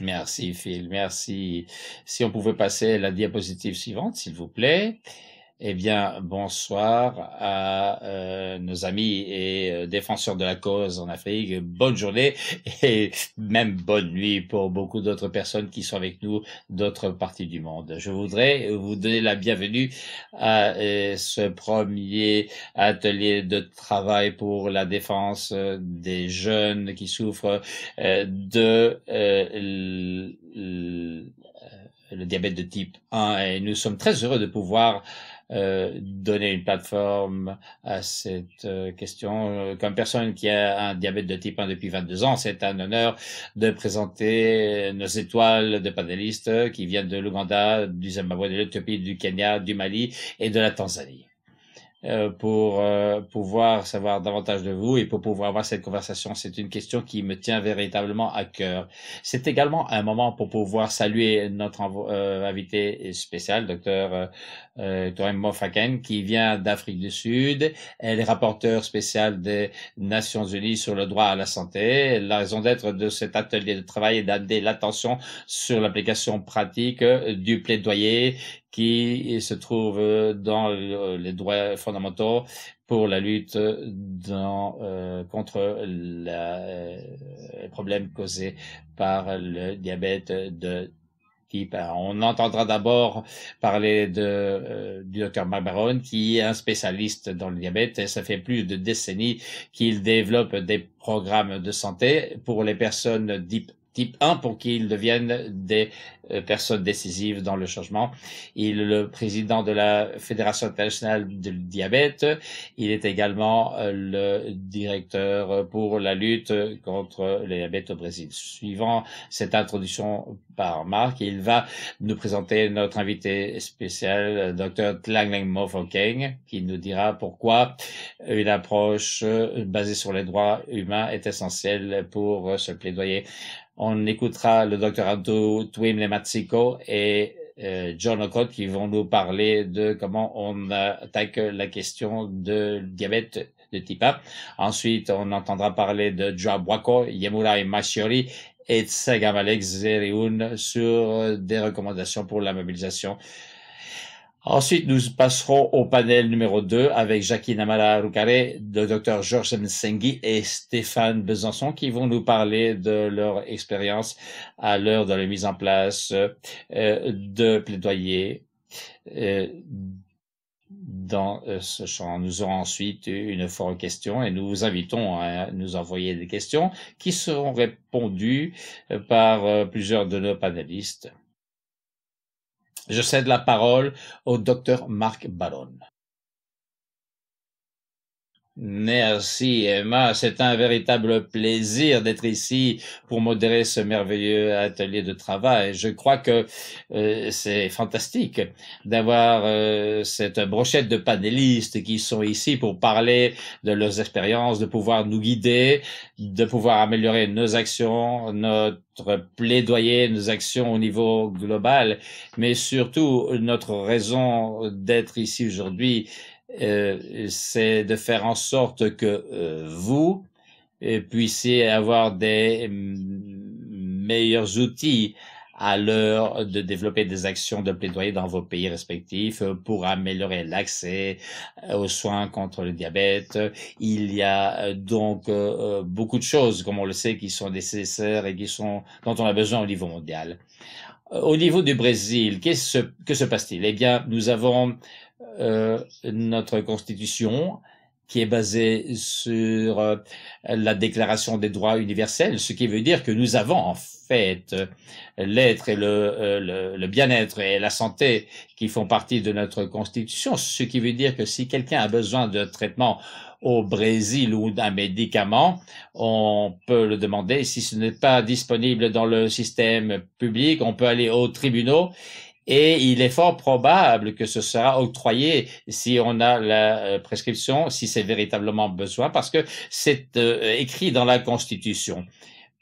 Merci Phil, merci. Si on pouvait passer à la diapositive suivante, s'il vous plaît. Eh bien, bonsoir à euh, nos amis et euh, défenseurs de la cause en Afrique. Bonne journée et même bonne nuit pour beaucoup d'autres personnes qui sont avec nous d'autres parties du monde. Je voudrais vous donner la bienvenue à euh, ce premier atelier de travail pour la défense des jeunes qui souffrent de le diabète de type 1 et nous sommes très heureux de pouvoir euh, donner une plateforme à cette euh, question. Euh, comme personne qui a un diabète de type 1 depuis 22 ans, c'est un honneur de présenter nos étoiles de panélistes qui viennent de l'Ouganda, du Zimbabwe, de l'Éthiopie, du Kenya, du Mali et de la Tanzanie. Euh, pour euh, pouvoir savoir davantage de vous et pour pouvoir avoir cette conversation. C'est une question qui me tient véritablement à cœur. C'est également un moment pour pouvoir saluer notre euh, invité spécial, docteur Torim Mofaken, qui vient d'Afrique du Sud. Elle est rapporteure spéciale des Nations Unies sur le droit à la santé. La raison d'être de cet atelier de travail est d'amener l'attention sur l'application pratique du plaidoyer qui se trouve euh, dans euh, les droits fondamentaux pour la lutte dans, euh, contre les problèmes causés par le diabète de type 1. On entendra d'abord parler de, du docteur Barbaron, qui est un spécialiste dans le diabète. Et ça fait plus de décennies qu'il développe des programmes de santé pour les personnes dip type 1 pour qu'ils deviennent des euh, personnes décisives dans le changement. Il est le président de la Fédération internationale du diabète. Il est également euh, le directeur pour la lutte contre le diabète au Brésil. Suivant cette introduction par Marc, il va nous présenter notre invité spécial, Dr. Tlang Mofokeng, qui nous dira pourquoi une approche basée sur les droits humains est essentielle pour se plaidoyer. On écoutera le docteur Anto Twim Matsiko et euh, John O'Cott qui vont nous parler de comment on attaque la question de diabète de type 1. Ensuite, on entendra parler de Joab Wako, Yemura et Mashiori et Tsagamalek Zeriun sur euh, des recommandations pour la mobilisation Ensuite, nous passerons au panel numéro 2 avec Jacqueline Amala rukare le docteur Georges Nsengi et Stéphane Besançon qui vont nous parler de leur expérience à l'heure de la mise en place euh, de plaidoyer euh, dans euh, ce champ. Nous aurons ensuite une forme question et nous vous invitons à nous envoyer des questions qui seront répondues par plusieurs de nos panélistes. Je cède la parole au docteur Marc Baron. Merci Emma, c'est un véritable plaisir d'être ici pour modérer ce merveilleux atelier de travail. Je crois que euh, c'est fantastique d'avoir euh, cette brochette de panélistes qui sont ici pour parler de leurs expériences, de pouvoir nous guider, de pouvoir améliorer nos actions, notre plaidoyer, nos actions au niveau global, mais surtout notre raison d'être ici aujourd'hui euh, c'est de faire en sorte que euh, vous puissiez avoir des mm, meilleurs outils à l'heure de développer des actions de plaidoyer dans vos pays respectifs euh, pour améliorer l'accès aux soins contre le diabète. Il y a donc beaucoup de choses, comme on le sait, qui sont nécessaires et qui sont dont on a besoin au niveau mondial. Au niveau du Brésil, quest -ce, que se passe-t-il Eh bien, nous avons euh, notre Constitution qui est basée sur euh, la Déclaration des droits universels, ce qui veut dire que nous avons en fait l'être et le, euh, le, le bien-être et la santé qui font partie de notre Constitution, ce qui veut dire que si quelqu'un a besoin de traitement au Brésil ou d'un médicament, on peut le demander. Si ce n'est pas disponible dans le système public, on peut aller aux tribunaux et il est fort probable que ce sera octroyé si on a la euh, prescription, si c'est véritablement besoin, parce que c'est euh, écrit dans la Constitution.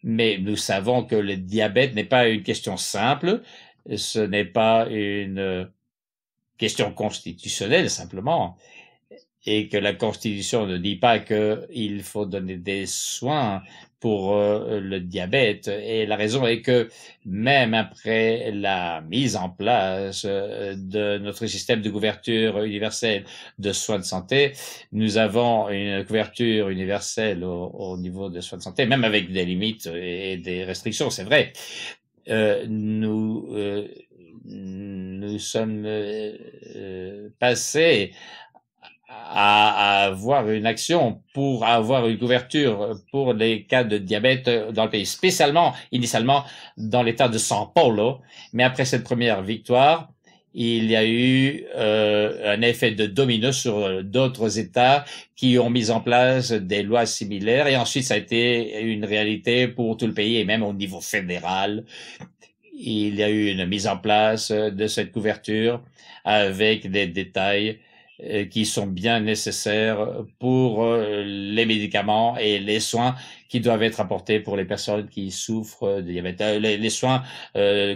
Mais nous savons que le diabète n'est pas une question simple, ce n'est pas une euh, question constitutionnelle simplement, et que la Constitution ne dit pas qu'il faut donner des soins pour euh, le diabète. Et la raison est que même après la mise en place euh, de notre système de couverture universelle de soins de santé, nous avons une couverture universelle au, niveau des soins de santé, même avec des limites et des restrictions, c'est vrai. Euh, nous nous sommes euh, passés à avoir une action pour avoir une couverture pour les cas de diabète dans le pays, spécialement initialement dans l'État de São Paulo. Mais après cette première victoire, il y a eu euh, un effet de domino sur d'autres États qui ont mis en place des lois similaires. Et ensuite, ça a été une réalité pour tout le pays et même au niveau fédéral. Il y a eu une mise en place de cette couverture avec des détails euh, qui sont bien nécessaires pour euh, les médicaments et les soins qui doivent être apportés pour les personnes qui souffrent de diabète. Euh, les, soins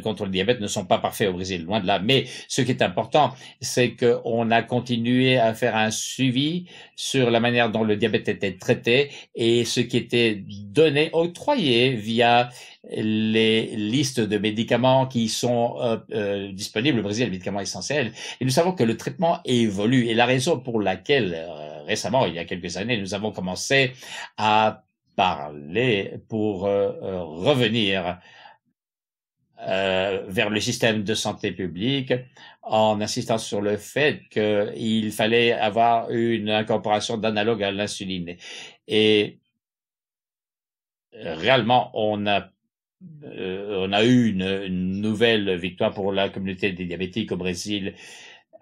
contre le diabète ne sont pas parfaits au Brésil, loin de là. Mais ce qui est important, c'est qu'on a continué à faire un suivi sur la manière dont le diabète était traité et ce qui était donné, octroyé via les listes de médicaments qui sont euh, euh, disponibles au Brésil, les médicaments essentiels. Et nous savons que le traitement évolue. Et la raison pour laquelle, euh, récemment, il y a quelques années, nous avons commencé à parler pour revenir vers le système de santé publique en insistant sur le fait qu'il fallait avoir une incorporation d'analogue à l'insuline. Et réellement, on a euh, on a eu une, nouvelle victoire pour la communauté des diabétiques au Brésil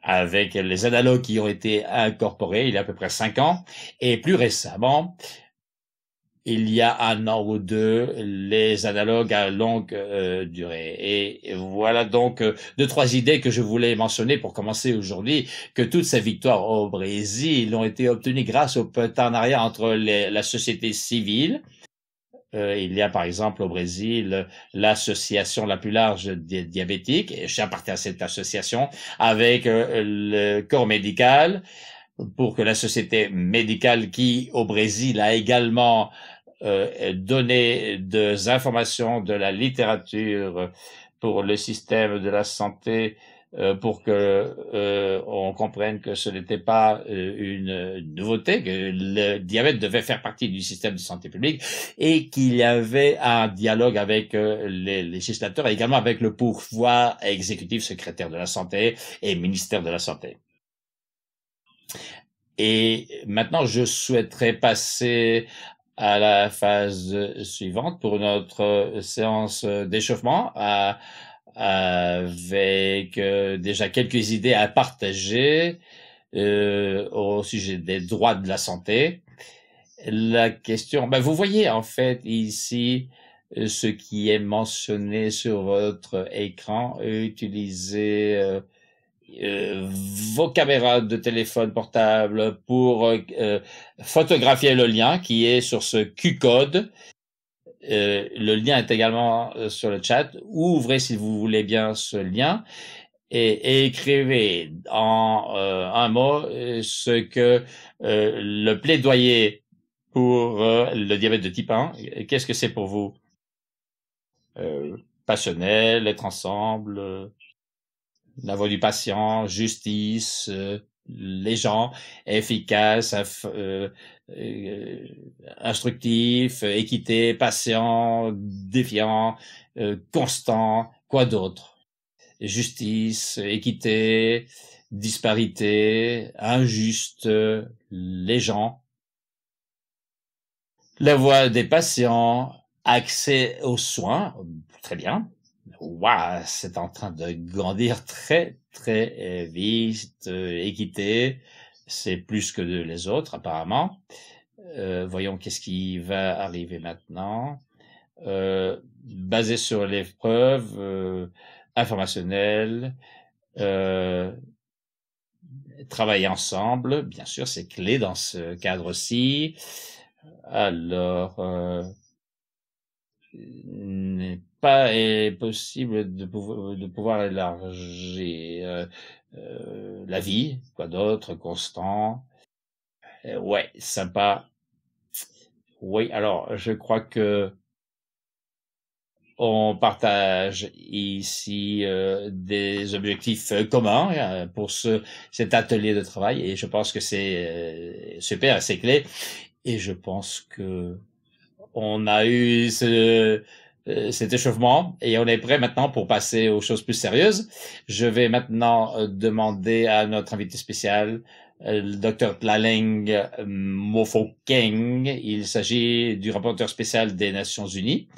avec les analogues qui ont été incorporés il y a à peu près cinq ans. Et plus récemment, il y a un an ou deux, les analogues à longue euh, durée. Et voilà donc euh, deux, trois idées que je voulais mentionner pour commencer aujourd'hui, que toutes ces victoires au Brésil ont été obtenues grâce au partenariat entre la société civile, euh, il y a par exemple au Brésil l'association la plus large des diabétiques, et j'appartiens à cette association, avec euh, le corps médical, pour que la société médicale qui au Brésil a également euh, donné des informations de la littérature pour le système de la santé euh, pour que euh, on comprenne que ce n'était pas euh, une nouveauté, que le diabète devait faire partie du système de santé publique et qu'il y avait un dialogue avec les législateurs et également avec le pouvoir exécutif, secrétaire de la santé et ministère de la santé. Et maintenant, je souhaiterais passer à la phase suivante pour notre séance d'échauffement. À, avec euh, déjà quelques idées à partager euh, au sujet des droits de la santé. La question, ben vous voyez en fait ici euh, ce qui est mentionné sur votre écran. Utilisez euh, vos caméras de téléphone portable pour photographier le lien qui est sur ce Q-code euh, le lien est également euh, sur le chat. Ouvrez, si vous voulez bien, ce lien et, écrivez en euh, un mot ce que le plaidoyer pour le diabète de type 1, qu'est-ce que c'est pour vous Passionnel, être ensemble, la voix du patient, justice, les gens, efficace, euh, instructif, équité, patient, défiant, euh, constant, quoi d'autre Justice, équité, disparité, injuste, les gens. La voix des patients, accès aux soins, très bien. c'est en train de grandir très très euh, vite, équité, c'est plus que de les autres apparemment. Euh, voyons qu'est-ce qui va arriver maintenant. Euh, basé sur les euh, informationnelles. Euh, travailler ensemble, bien sûr, c'est clé dans ce cadre-ci. Alors, n'est pas possible de, de pouvoir élargir. Euh, la vie, quoi d'autre, constant. Euh, ouais, sympa. Oui, alors je crois que on partage ici euh, des objectifs communs hein, pour ce, cet atelier de travail et je pense que c'est super, c'est clé. Et je pense que on a eu ce, euh, cet échauffement et on est prêt maintenant pour passer aux choses plus sérieuses. Je vais maintenant euh, demander à notre invité spécial, euh, le docteur Tlaleng Mofokeng. Il s'agit du rapporteur spécial des Nations Unies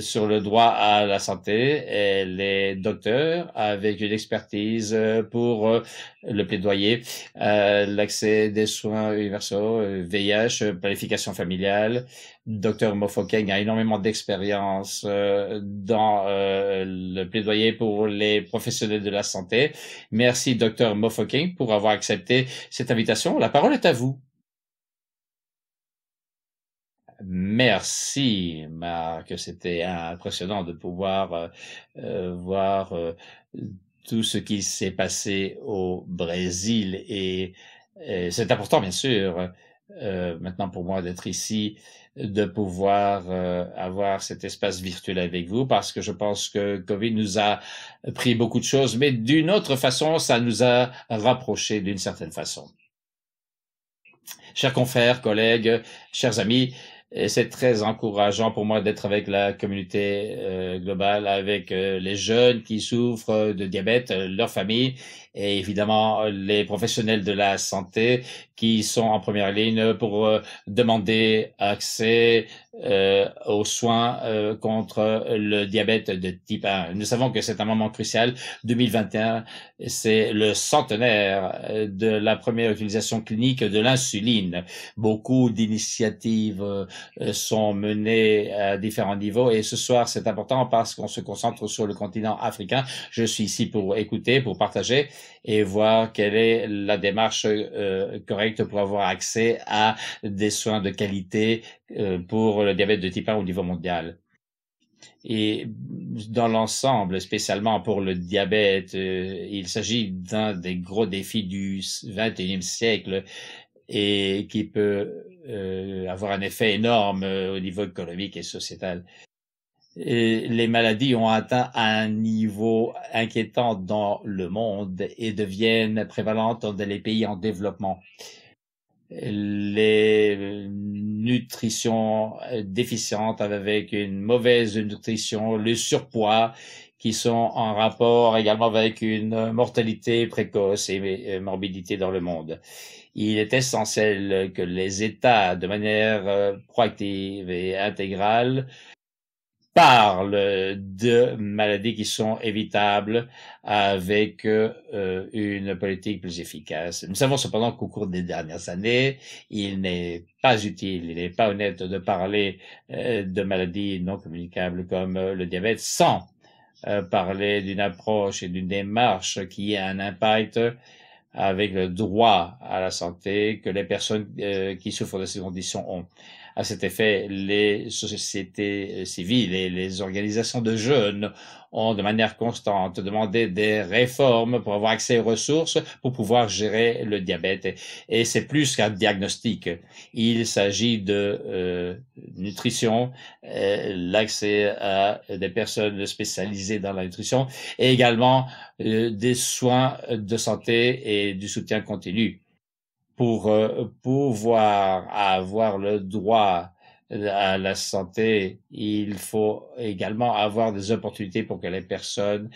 sur le droit à la santé. et les docteurs avec une expertise euh, pour euh, le plaidoyer, euh, l'accès des soins universaux, VIH, planification familiale. Docteur Mofokeng a énormément d'expérience dans le plaidoyer pour les professionnels de la santé. Merci, docteur Mofokeng, pour avoir accepté cette invitation. La parole est à vous. Merci, Marc. C'était impressionnant de pouvoir euh, euh, voir euh, tout ce qui s'est passé au Brésil. Et, c'est important, bien sûr, maintenant pour moi d'être ici, de pouvoir avoir cet espace virtuel avec vous, parce que je pense que Covid nous a pris beaucoup de choses, mais d'une autre façon, ça nous a rapprochés d'une certaine façon. Chers confrères, collègues, chers amis, et c'est très encourageant pour moi d'être avec la communauté euh, globale, avec euh, les jeunes qui souffrent de diabète, euh, leurs familles et évidemment les professionnels de la santé qui sont en première ligne pour demander accès euh, aux soins euh, contre le diabète de type 1. Nous savons que c'est un moment crucial. 2021, c'est le centenaire euh, de la première utilisation clinique de l'insuline. Beaucoup d'initiatives sont menées à différents niveaux et ce soir, c'est important parce qu'on se concentre sur le continent africain. Je suis ici pour écouter, pour partager et voir quelle est la démarche correcte pour avoir accès à des soins de qualité euh, pour le diabète de type 1 au niveau mondial. Et dans l'ensemble, spécialement pour le diabète, euh, il s'agit d'un des gros défis du 21 siècle et qui peut euh, avoir un effet énorme au niveau économique et sociétal. les maladies ont atteint un niveau inquiétant dans le monde et deviennent prévalentes dans les pays en développement les nutritions déficientes avec une mauvaise nutrition, le surpoids, qui sont en rapport également avec une mortalité précoce et morbidité dans le monde. Il est essentiel que les États, de manière euh, proactive et intégrale, parle de maladies qui sont évitables avec euh, une politique plus efficace. Nous savons cependant qu'au cours des dernières années, il n'est pas utile, il n'est pas honnête de parler euh, de maladies non communicables comme euh, le diabète sans parler d'une approche et d'une démarche qui a un impact avec le droit à la santé que les personnes qui souffrent de ces conditions ont. À cet effet, les sociétés euh, civiles et les organisations de jeunes ont de manière constante demandé des réformes pour avoir accès aux ressources pour pouvoir gérer le diabète. Et c'est plus qu'un diagnostic. Il s'agit de euh, nutrition, euh, l'accès à des personnes spécialisées dans la nutrition et également des soins de santé et du soutien continu pour euh, pouvoir avoir le droit à la santé, il faut également avoir des opportunités pour que les personnes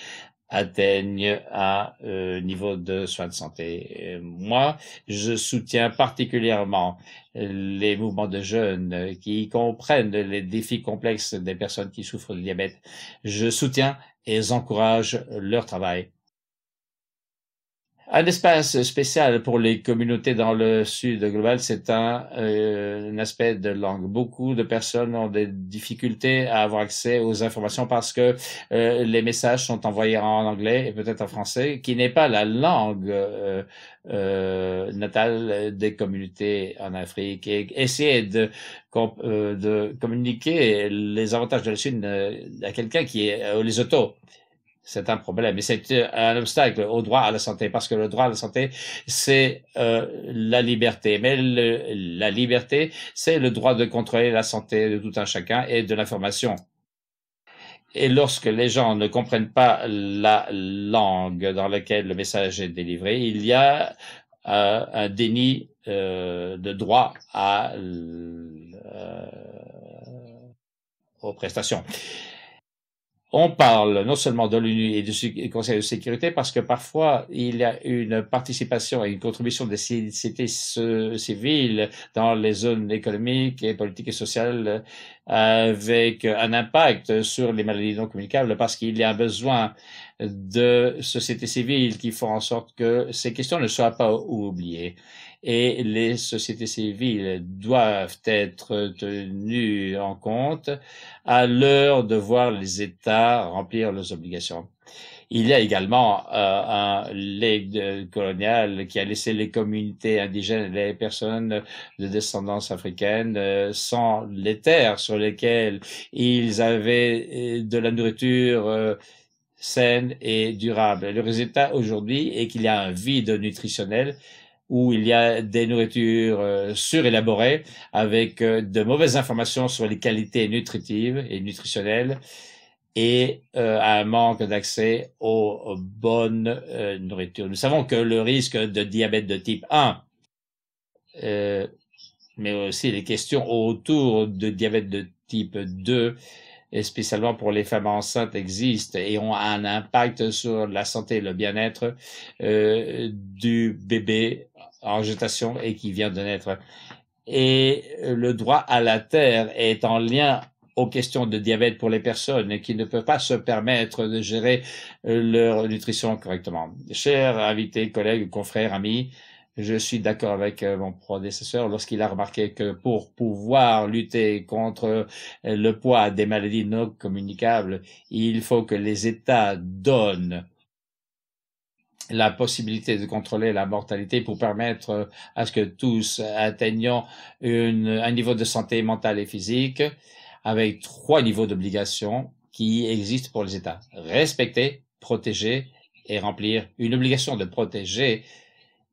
atteignent un euh, niveau de soins de santé. Euh, moi, je soutiens particulièrement les mouvements de jeunes qui comprennent les défis complexes des personnes qui souffrent de diabète. Je soutiens et encourage leur travail. Un espace spécial pour les communautés dans le sud global, c'est euh, un, aspect de langue. Beaucoup de personnes ont des difficultés à avoir accès aux informations parce que euh, les messages sont envoyés en anglais et peut-être en français, qui n'est pas la langue euh, natale des communautés en Afrique. Et essayer de, communiquer les avantages de la Sud à quelqu'un qui est au les autos c'est un problème. Et c'est euh, un obstacle au droit à la santé, parce que le droit à la santé, c'est euh, la liberté. Mais la liberté, c'est le droit de contrôler la santé de tout un chacun et de l'information. Et lorsque les gens ne comprennent pas la langue dans laquelle le message est délivré, il y a euh, un déni de droit à, aux prestations on parle non seulement de l'ONU et du Conseil de sécurité parce que parfois il y a une participation et une contribution des sociétés civiles dans les zones économiques et politiques et sociales avec un impact sur les maladies non communicables parce qu'il y a un besoin de sociétés civiles qui font en sorte que ces questions ne soient pas oubliées et les sociétés civiles doivent être tenues en compte à l'heure de voir les États remplir leurs obligations. Il y a également euh, un legs colonial qui a laissé les communautés indigènes et les personnes de descendance africaine euh, sans les terres sur lesquelles ils avaient euh, de la nourriture saine et durable. Le résultat aujourd'hui est qu'il y a un vide nutritionnel où il y a des nourritures euh, surélaborées avec euh, de mauvaises informations sur les qualités nutritives et nutritionnelles et euh, un manque d'accès aux, bonnes nourritures. Nous savons que le risque de diabète de type 1 mais aussi les questions autour de diabète de type 2, spécialement pour les femmes enceintes, existent et ont un impact sur la santé et le bien-être du bébé en gestation et qui vient de naître. Et le droit à la terre est en lien aux questions de diabète pour les personnes qui ne peuvent pas se permettre de gérer euh, leur nutrition correctement. Chers invités, collègues, confrères, amis, je suis d'accord avec euh, mon prédécesseur lorsqu'il a remarqué que pour pouvoir lutter contre euh, le poids des maladies non communicables, il faut que les États donnent la possibilité de contrôler la mortalité pour permettre euh, à ce que tous atteignons un niveau de santé mentale et physique avec trois niveaux d'obligation qui existent pour les États. Respecter, protéger et remplir. Une obligation de protéger,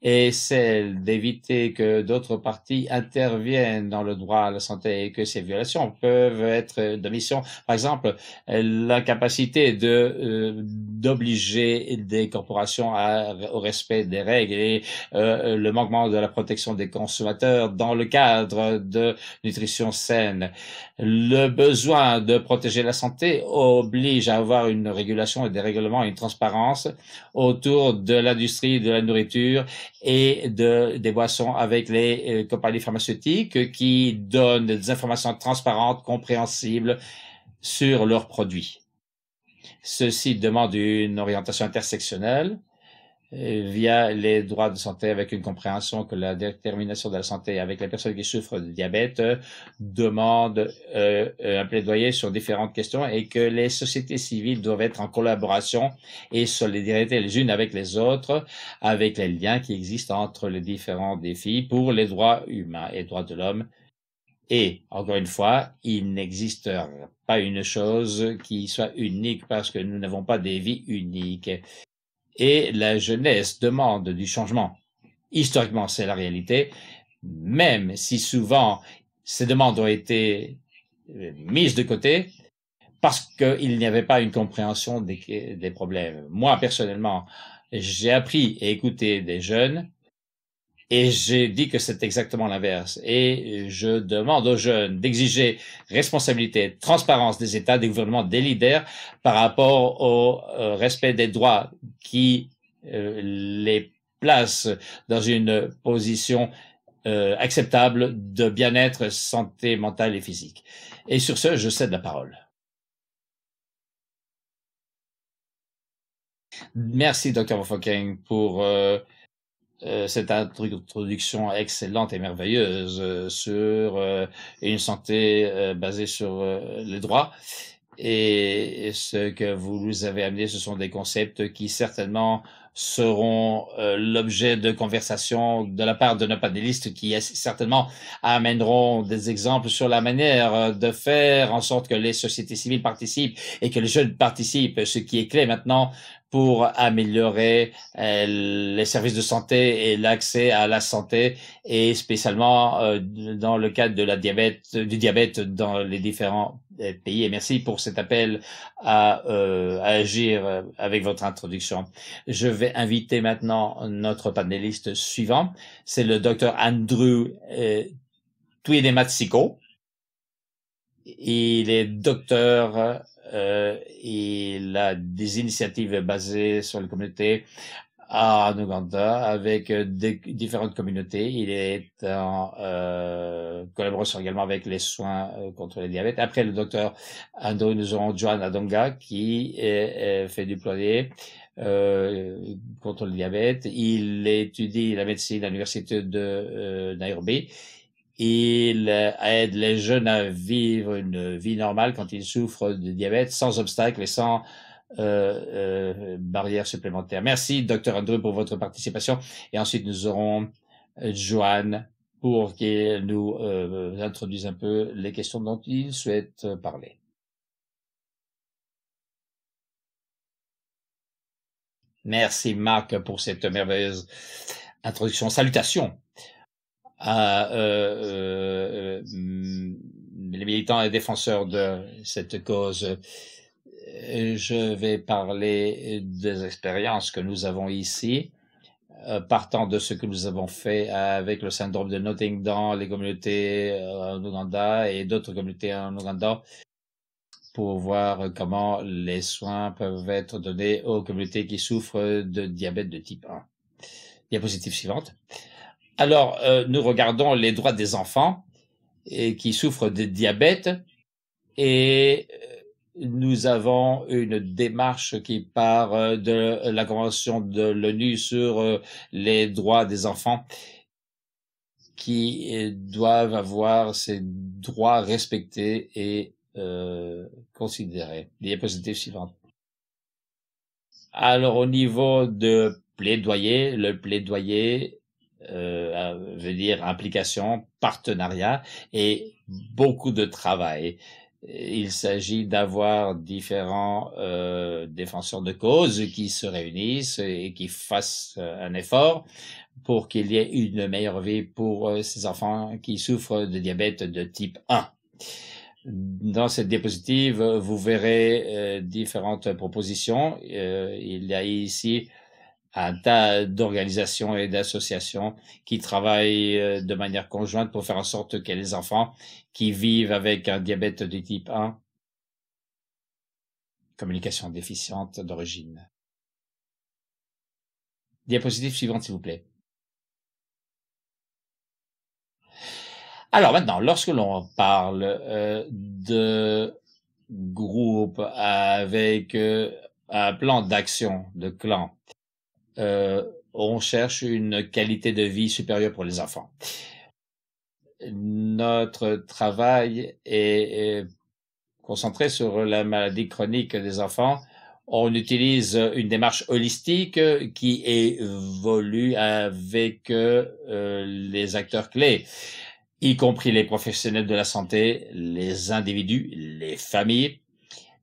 et celle d'éviter que d'autres parties interviennent dans le droit à la santé et que ces violations peuvent être de mission, par exemple, l'incapacité de euh, d'obliger des corporations au respect des règles et euh, le manquement de la protection des consommateurs dans le cadre de nutrition saine. Le besoin de protéger la santé oblige à avoir une régulation et des règlements une transparence autour de l'industrie de la nourriture et de, des boissons avec les euh, compagnies pharmaceutiques qui donnent des informations transparentes, compréhensibles sur leurs produits. Ceci demande une orientation intersectionnelle via les droits de santé avec une compréhension que la détermination de la santé avec les personnes qui souffrent de diabète euh, demande euh, euh, un plaidoyer sur différentes questions et que les sociétés civiles doivent être en collaboration et solidarité les unes avec les autres avec les liens qui existent entre les différents défis pour les droits humains et droits de l'homme et encore une fois, il n'existe pas une chose qui soit unique parce que nous n'avons pas des vies uniques et la jeunesse demande du changement. Historiquement, c'est la réalité, même si souvent ces demandes ont été euh, mises de côté parce qu'il n'y avait pas une compréhension des, problèmes. Moi, personnellement, j'ai appris et écouté des jeunes et j'ai dit que c'est exactement l'inverse. Et je demande aux jeunes d'exiger responsabilité, transparence des États, des gouvernements, des leaders par rapport au euh, respect des droits qui euh, les place dans une position euh, acceptable de bien-être, santé mentale et physique. Et sur ce, je cède la parole. Merci, Dr. Fokeng, pour euh, cette introduction excellente et merveilleuse euh, sur euh, une santé basée sur les droits. Et, ce que vous nous avez amené, ce sont des concepts qui certainement seront l'objet de conversations de la part de nos panélistes qui certainement amèneront des exemples sur la manière de faire en sorte que les sociétés civiles participent et que les jeunes participent, ce qui est clé maintenant pour améliorer euh, les services de santé et l'accès à la santé et spécialement euh, dans le cadre de la diabète, du diabète dans les différents euh, pays. Et merci pour cet appel à, à agir avec votre introduction. Je vais inviter maintenant notre panéliste suivant. C'est le docteur Andrew Twinematsiko. Il est docteur il euh, a des initiatives basées sur les communautés à Noganda avec euh, différentes communautés. Il est en euh, collaboration également avec les soins contre le diabète. Après le docteur Ando, nous aurons Adonga qui est, fait du euh, contre le diabète. Il étudie la médecine à l'université de Nairobi il euh, aide les jeunes à vivre une vie normale quand ils souffrent de diabète, sans obstacle et sans euh, euh, barrières supplémentaires. Merci, docteur Andrew, pour votre participation. Et ensuite, nous aurons euh, Joanne pour qu'il nous euh, introduise un peu les questions dont il souhaite parler. Merci, Marc, pour cette merveilleuse introduction. Salutations à euh, euh, euh mm, les militants et défenseurs de cette cause. Euh, je vais parler des expériences que nous avons ici, euh, partant de ce que nous avons fait avec le syndrome de Nottingham dans les communautés en Ouganda et d'autres communautés en Ouganda pour voir comment les soins peuvent être donnés aux communautés qui souffrent de diabète de type 1. Diapositive suivante. Alors, euh, nous regardons les droits des enfants et, qui souffrent de diabète et euh, nous avons une démarche qui part euh, de la Convention de l'ONU sur les droits des enfants qui doivent avoir ces droits respectés et euh, considérés. suivante. Alors au niveau de plaidoyer, le plaidoyer euh, veut dire implication, partenariat et beaucoup de travail. Il s'agit d'avoir différents euh, défenseurs de cause qui se réunissent et qui fassent euh, un effort pour qu'il y ait une meilleure vie pour euh, ces enfants qui souffrent de diabète de type 1. Dans cette diapositive, vous verrez euh, différentes propositions. il y a ici un tas d'organisations et d'associations qui travaillent euh, de manière conjointe pour faire en sorte que les enfants qui vivent avec un diabète de type 1, communication déficiente d'origine. Diapositive suivante, s'il vous plaît. Alors maintenant, lorsque l'on parle euh, de groupe avec euh, un plan d'action de clan euh, on cherche une qualité de vie supérieure pour les enfants. Notre travail est, concentré sur la maladie chronique des enfants. On utilise une démarche holistique qui évolue avec euh, les acteurs clés y compris les professionnels de la santé, les individus, les familles,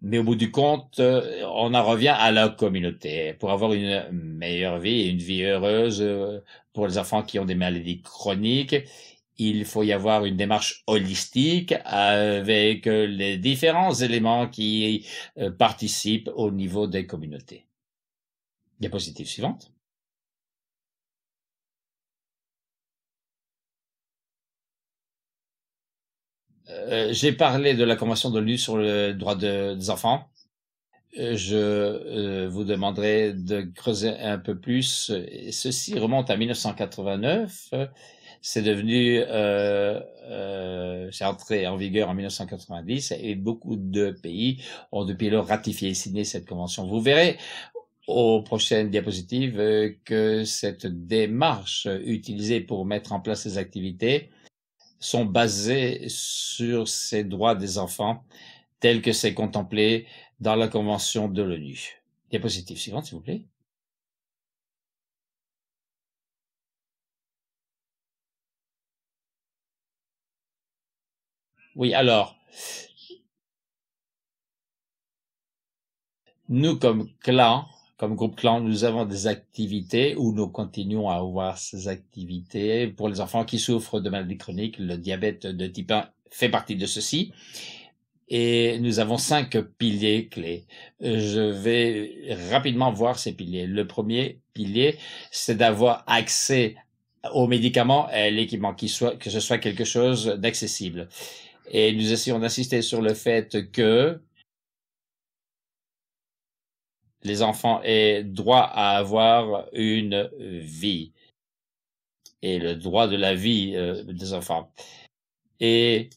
mais au bout du compte, euh, on en revient à la communauté pour avoir une meilleure vie et une vie heureuse euh, pour les enfants qui ont des maladies chroniques. Il faut y avoir une démarche holistique avec euh, les différents éléments qui participent au niveau des communautés. Diapositive suivante. Euh, j'ai parlé de la Convention de l'ONU sur le droit des enfants. Euh, je euh, vous demanderai de creuser un peu plus. ceci remonte à 1989. C'est devenu, euh, c'est entré en vigueur en 1990 et beaucoup de pays ont depuis lors ratifié et signé cette convention. Vous verrez aux prochaines diapositives que cette démarche utilisée pour mettre en place ces activités sont basés sur ces droits des enfants tels que c'est contemplé dans la Convention de l'ONU. Diapositive suivante, s'il vous plaît. Oui, alors, nous comme clan, comme groupe clan, nous avons des activités où nous continuons à avoir ces activités. Pour les enfants qui souffrent de maladies chroniques, le diabète de type 1 fait partie de ceci. Et nous avons cinq piliers clés. Je vais rapidement voir ces piliers. Le premier pilier, c'est d'avoir accès aux médicaments et l'équipement, qui soit, que ce soit quelque chose d'accessible. Et nous essayons d'insister sur le fait que les enfants aient droit à avoir une vie et le droit de la vie euh, des enfants. Et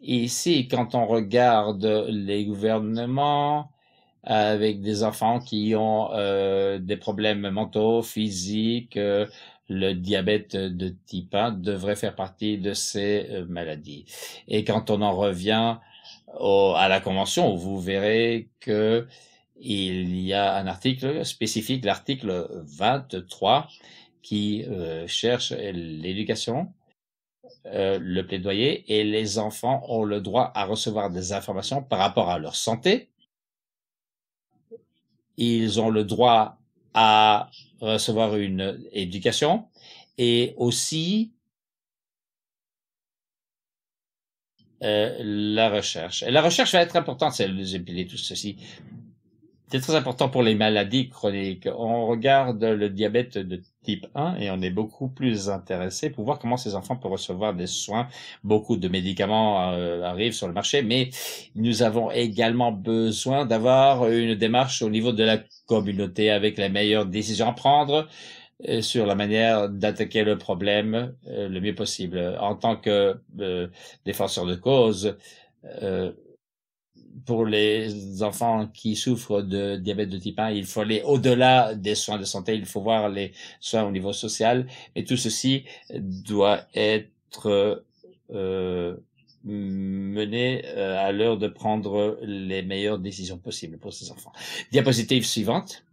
ici, quand on regarde les gouvernements avec des enfants qui ont euh, des problèmes mentaux, physiques, euh, le diabète de type 1 devrait faire partie de ces maladies. Et quand on en revient à la convention, vous verrez que il y a un article spécifique, l'article 23, qui euh, cherche l'éducation, euh, le plaidoyer, et les enfants ont le droit à recevoir des informations par rapport à leur santé. Ils ont le droit à recevoir une éducation et aussi euh, la recherche. Et la recherche va être importante, c'est le tout ceci, c'est très important pour les maladies chroniques. On regarde le diabète de type 1 et on est beaucoup plus intéressé pour voir comment ces enfants peuvent recevoir des soins. Beaucoup de médicaments euh, arrivent sur le marché, mais nous avons également besoin d'avoir une démarche au niveau de la communauté avec les meilleures décisions à prendre euh, sur la manière d'attaquer le problème euh, le mieux possible. En tant que défenseur de cause, pour les enfants qui souffrent de diabète de type 1, il faut aller au-delà des soins de santé, il faut voir les soins au niveau social, et tout ceci doit être euh, mené euh, à l'heure de prendre les meilleures décisions possibles pour ces enfants. Diapositive suivante.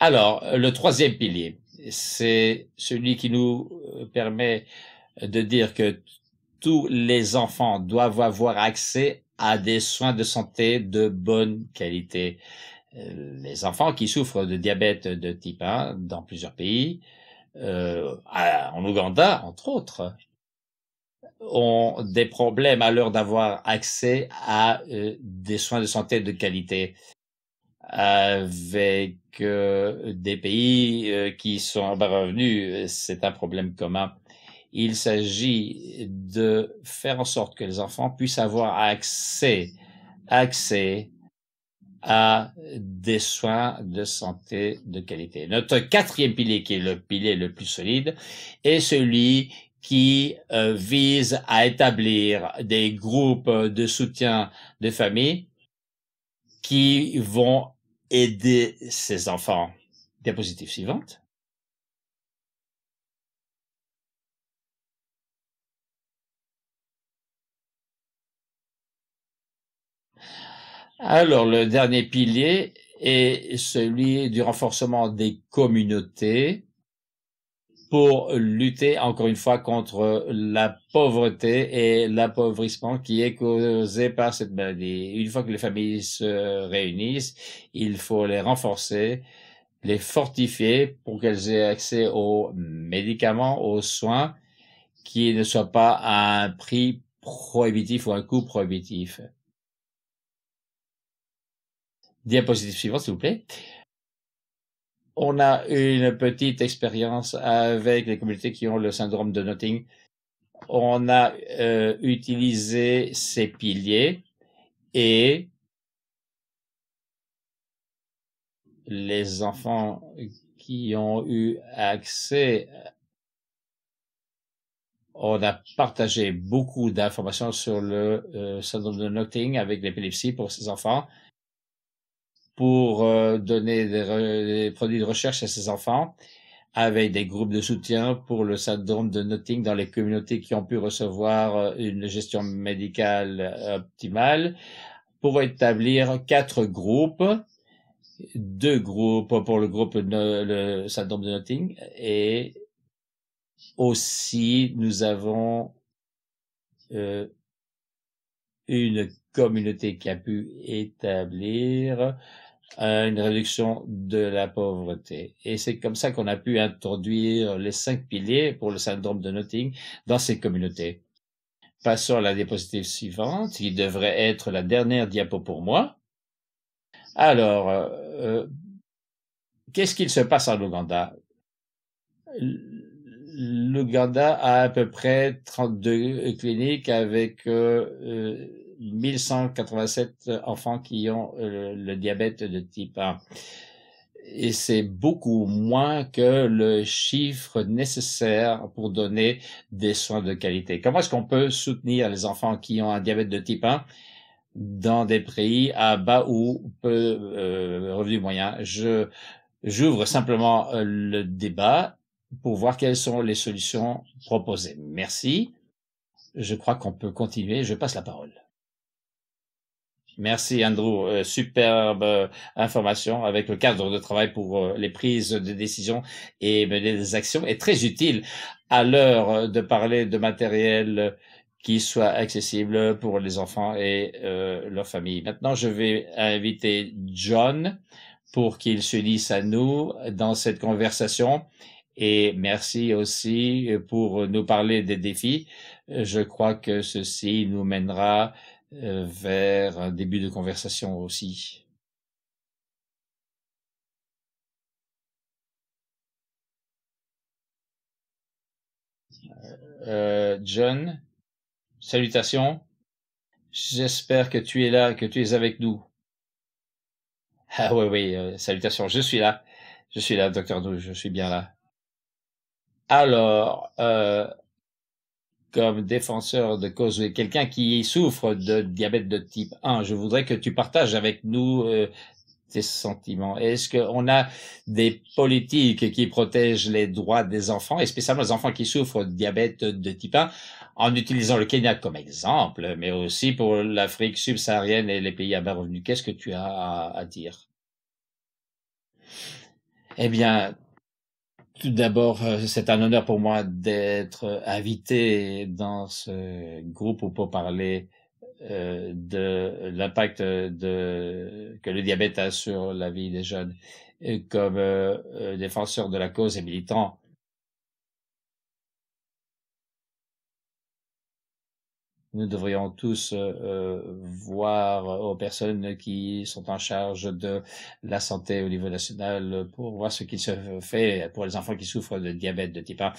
Alors, le troisième pilier, c'est celui qui nous euh, permet de dire que tous les enfants doivent avoir accès à des soins de santé de bonne qualité. Euh, les enfants qui souffrent de diabète de type 1 dans plusieurs pays, euh, en Ouganda entre autres, ont des problèmes à l'heure d'avoir accès à euh, des soins de santé de qualité avec des pays qui sont bas revenus, c'est un problème commun il s'agit de faire en sorte que les enfants puissent avoir accès, accès à des soins de santé de qualité. Notre quatrième pilier, qui est le pilier le plus solide, est celui qui euh, vise à établir des groupes de soutien de famille qui vont aider ces enfants. Diapositive suivante. Alors, le dernier pilier est celui du renforcement des communautés pour lutter encore une fois contre la pauvreté et l'appauvrissement qui est causé par cette maladie. Une fois que les familles se réunissent, il faut les renforcer, les fortifier pour qu'elles aient accès aux médicaments, aux soins qui ne soient pas à un prix prohibitif ou un coût prohibitif. Diapositive suivante, s'il vous plaît. On a une petite expérience avec les communautés qui ont le syndrome de Notting. On a euh, utilisé ces piliers et les enfants qui ont eu accès, on a partagé beaucoup d'informations sur le euh, syndrome de Notting avec l'épilepsie pour ces enfants pour euh, donner des, produits de recherche à ses enfants avec des groupes de soutien pour le syndrome de Notting dans les communautés qui ont pu recevoir euh, une gestion médicale euh, optimale, pour établir quatre groupes, deux groupes pour le groupe le syndrome de Notting et aussi nous avons une communauté qui a pu établir à une réduction de la pauvreté. Et c'est comme ça qu'on a pu introduire les cinq piliers pour le syndrome de Notting dans ces communautés. Passons à la diapositive suivante, qui devrait être la dernière diapo pour moi. Alors, euh, euh, qu'est-ce qu'il se passe en Ouganda L'Ouganda a à peu près 32 cliniques avec euh, 1187 enfants qui ont euh, le diabète de type 1. Et c'est beaucoup moins que le chiffre nécessaire pour donner des soins de qualité. Comment est-ce qu'on peut soutenir les enfants qui ont un diabète de type 1 dans des pays à bas ou peu euh, revenu moyen Je J'ouvre simplement euh, le débat pour voir quelles sont les solutions proposées. Merci. Je crois qu'on peut continuer. Je passe la parole. Merci Andrew, euh, superbe euh, information avec le cadre de travail pour euh, les prises de décision et mener des actions est très utile à l'heure de parler de matériel qui soit accessible pour les enfants et leur famille. Maintenant, je vais inviter John pour qu'il s'unisse à nous dans cette conversation et merci aussi pour nous parler des défis. Je crois que ceci nous mènera euh, vers un début de conversation aussi. Euh, euh, John, salutations. J'espère que tu es là, que tu es avec nous. Ah oui, oui, euh, salutations. Je suis là. Je suis là, docteur Doux. je suis bien là. Alors, euh, comme défenseur de cause et quelqu'un qui souffre de diabète de type 1, je voudrais que tu partages avec nous euh, tes sentiments. Est-ce qu'on a des politiques qui protègent les droits des enfants, et spécialement les enfants qui souffrent de diabète de type 1, en utilisant le Kenya comme exemple, mais aussi pour l'Afrique subsaharienne et les pays à bas revenus Qu'est-ce que tu as à, à dire Eh bien, tout d'abord, euh, c'est un honneur pour moi d'être invité dans ce groupe pour parler euh, de l'impact que le diabète a sur la vie des jeunes. Et comme euh, défenseur de la cause et militant nous devrions tous euh, euh, voir euh, aux personnes qui sont en charge de la santé au niveau national pour voir ce qui se fait pour les enfants qui souffrent de diabète de type 1.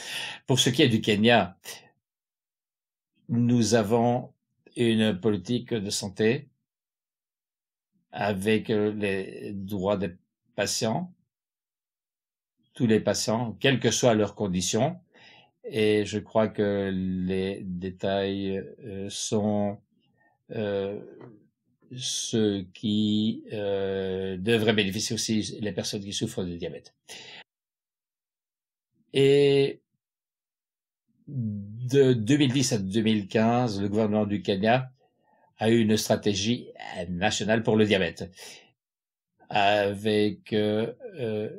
Pour ce qui est du Kenya, nous avons une politique de santé avec les droits des patients, tous les patients, quelles que soient leurs conditions, et je crois que les détails euh, sont euh, ceux qui euh, devraient bénéficier aussi les personnes qui souffrent de diabète. Et de 2010 à 2015, le gouvernement du Kenya a eu une stratégie nationale pour le diabète avec euh, euh,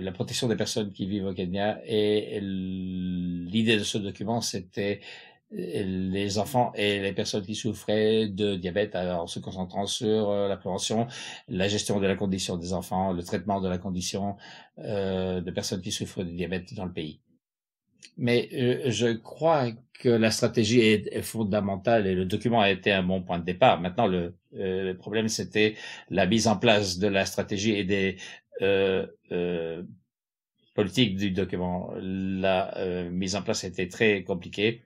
la protection des personnes qui vivent au Kenya. Et l'idée de ce document, c'était euh, les enfants et les personnes qui souffraient de diabète en se concentrant sur la prévention, la gestion de la condition des enfants, le traitement de la condition euh, de personnes qui souffrent de diabète dans le pays. Mais euh, je crois que la stratégie est, fondamentale et le document a été un bon point de départ. Maintenant, le, euh, problème, c'était la mise en place de la stratégie et des euh, euh politiques du document. La mise en place était très compliquée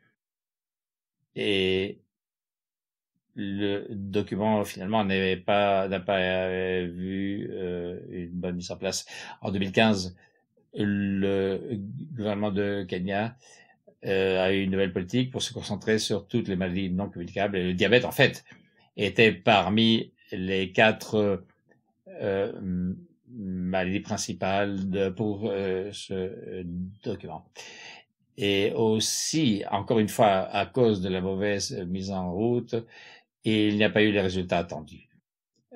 et le document finalement n'avait pas pas vu une bonne mise en place. En 2015, le gouvernement de Kenya euh, a eu une nouvelle politique pour se concentrer sur toutes les maladies non communicables. le diabète, en fait, était parmi les quatre euh, maladies principales de, pour euh, ce document. Et aussi, encore une fois, à cause de la mauvaise mise en route, il n'y a pas eu les résultats attendus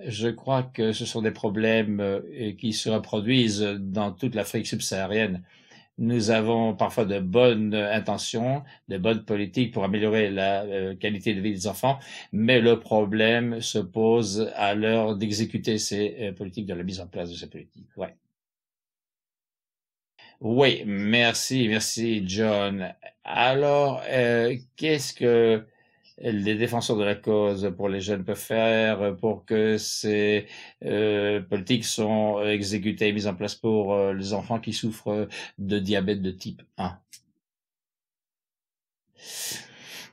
je crois que ce sont des problèmes euh, qui se reproduisent dans toute l'Afrique subsaharienne. Nous avons parfois de bonnes intentions, de bonnes politiques pour améliorer la euh, qualité de vie des enfants, mais le problème se pose à l'heure d'exécuter ces euh, politiques, de la mise en place de ces politiques. Ouais. Oui, merci, merci John. Alors, qu'est-ce que les défenseurs de la cause pour les jeunes peuvent faire pour que ces euh, politiques sont exécutées et mises en place pour euh, les enfants qui souffrent de diabète de type 1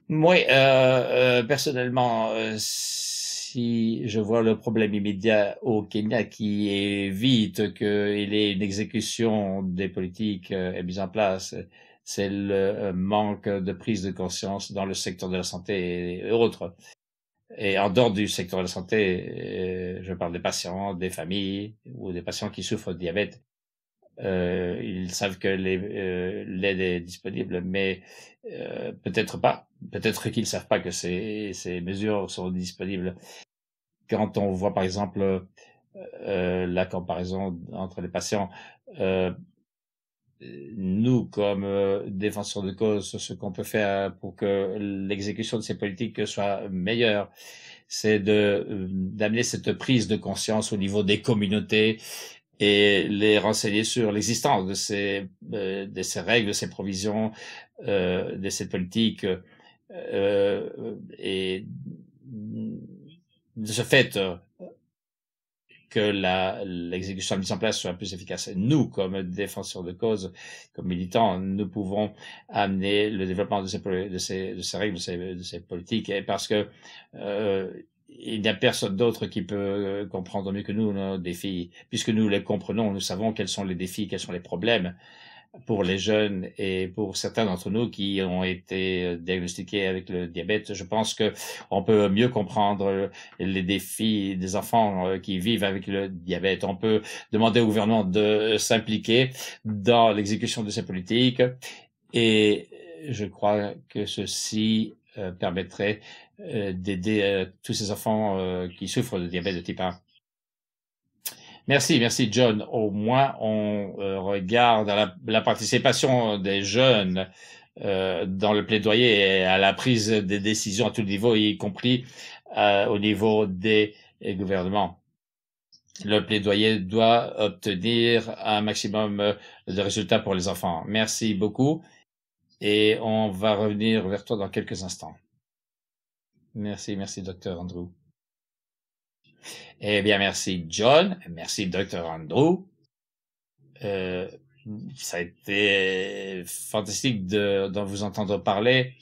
Moi, euh, personnellement, si je vois le problème immédiat au Kenya qui évite qu'il y ait une exécution des politiques mise en place, c'est le euh, manque de prise de conscience dans le secteur de la santé et autres. Et en dehors du secteur de la santé, euh, je parle des patients, des familles ou des patients qui souffrent de diabète. Euh, ils savent que l'aide est disponible, mais peut-être pas. Peut-être qu'ils savent pas que ces, ces mesures sont disponibles. Quand on voit par exemple la comparaison entre les patients nous, comme euh, défenseurs de cause, ce qu'on peut faire pour que l'exécution de ces politiques soit meilleure, c'est de euh, d'amener cette prise de conscience au niveau des communautés et les renseigner sur l'existence de ces euh, de ces règles, de ces provisions, de cette politique et de ce fait que l'exécution mise en place soit plus efficace. Nous, comme défenseurs de cause, comme militants, nous pouvons amener le développement de ces, de ces, de règles, de ces, politiques, parce que euh, il n'y a personne d'autre qui peut euh, comprendre mieux que nous nos défis, puisque nous les comprenons, nous savons quels sont les défis, quels sont les problèmes pour les jeunes et pour certains d'entre nous qui ont été euh, diagnostiqués avec le diabète, je pense que on peut mieux comprendre euh, les défis des enfants euh, qui vivent avec le diabète. On peut demander au gouvernement de s'impliquer dans l'exécution de ces politiques et je crois que ceci permettrait d'aider tous ces enfants qui souffrent de diabète de type 1. Merci, merci John. Au moins, on euh, regarde la, participation des jeunes euh, dans le plaidoyer et à la prise des décisions à tout niveau, y compris euh, au niveau des gouvernements. Le plaidoyer doit obtenir un maximum de résultats pour les enfants. Merci beaucoup et on va revenir vers toi dans quelques instants. Merci, merci docteur Andrew. Eh bien, merci John, merci Dr. Andrew. Euh, ça a été fantastique de, vous entendre parler.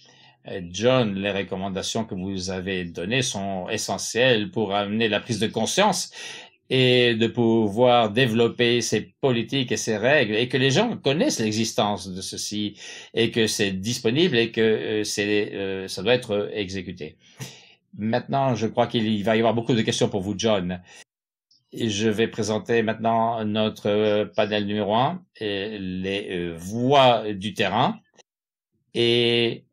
Euh, John, les recommandations que vous avez données sont essentielles pour amener la prise de conscience et de pouvoir développer ces politiques et ces règles et que les gens connaissent l'existence de ceci et que c'est disponible et que euh, c'est, euh, ça doit être exécuté. Maintenant, je crois qu'il va y avoir beaucoup de questions pour vous, John. Je vais présenter maintenant notre euh, panel numéro un, les euh, voix du terrain. Et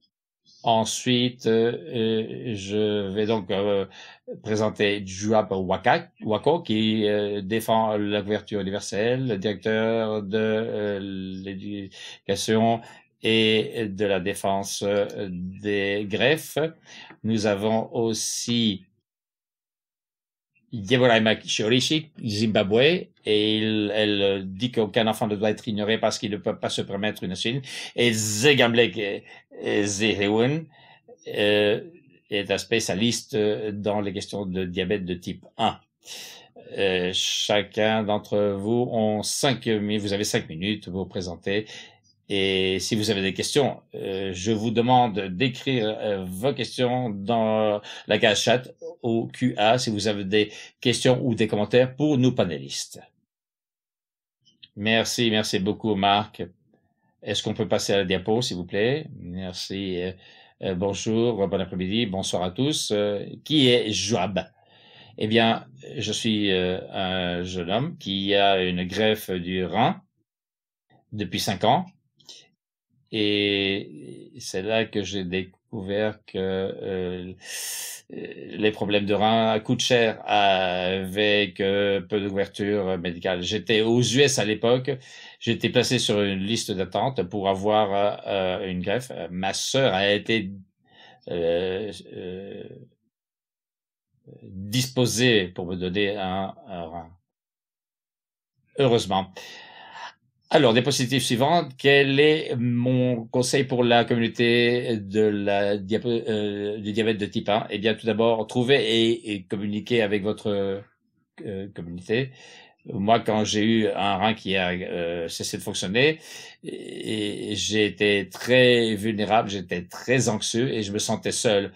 ensuite, euh, je vais donc présenter Juab Wako, qui défend la couverture universelle, le directeur de l'éducation et de la défense euh, des greffes. Nous avons aussi Yevoraima Shiorishi, Zimbabwe, et elle dit qu'aucun enfant ne doit être ignoré parce qu'il ne peut pas se permettre une insuline. Et Zegamblek Zehewen euh, est un spécialiste dans les questions de diabète de type 1. Euh, chacun d'entre vous ont cinq, vous avez cinq minutes pour vous présenter et si vous avez des questions, euh, je vous demande d'écrire euh, vos questions dans la cage chat au QA si vous avez des questions ou des commentaires pour nos panélistes. Merci, merci beaucoup Marc. Est-ce qu'on peut passer à la diapo, s'il vous plaît Merci. Euh, bonjour, bon après-midi, bonsoir à tous. qui est Joab Eh bien, je suis un jeune homme qui a une greffe du rein depuis cinq ans et c'est là que j'ai découvert que euh, les problèmes de rein coûtent cher avec euh, peu d'ouverture médicale. J'étais aux US à l'époque. J'étais placé sur une liste d'attente pour avoir euh, une greffe. Ma sœur a été disposée pour me donner un rein. Heureusement. Alors, des positifs suivantes. Quel est mon conseil pour la communauté de la euh, du diabète de type 1 Eh bien, tout d'abord, trouver et, communiquez communiquer avec votre euh, communauté. Moi, quand j'ai eu un rein qui a euh, cessé de fonctionner, j'ai été très vulnérable, j'étais très anxieux et je me sentais seul.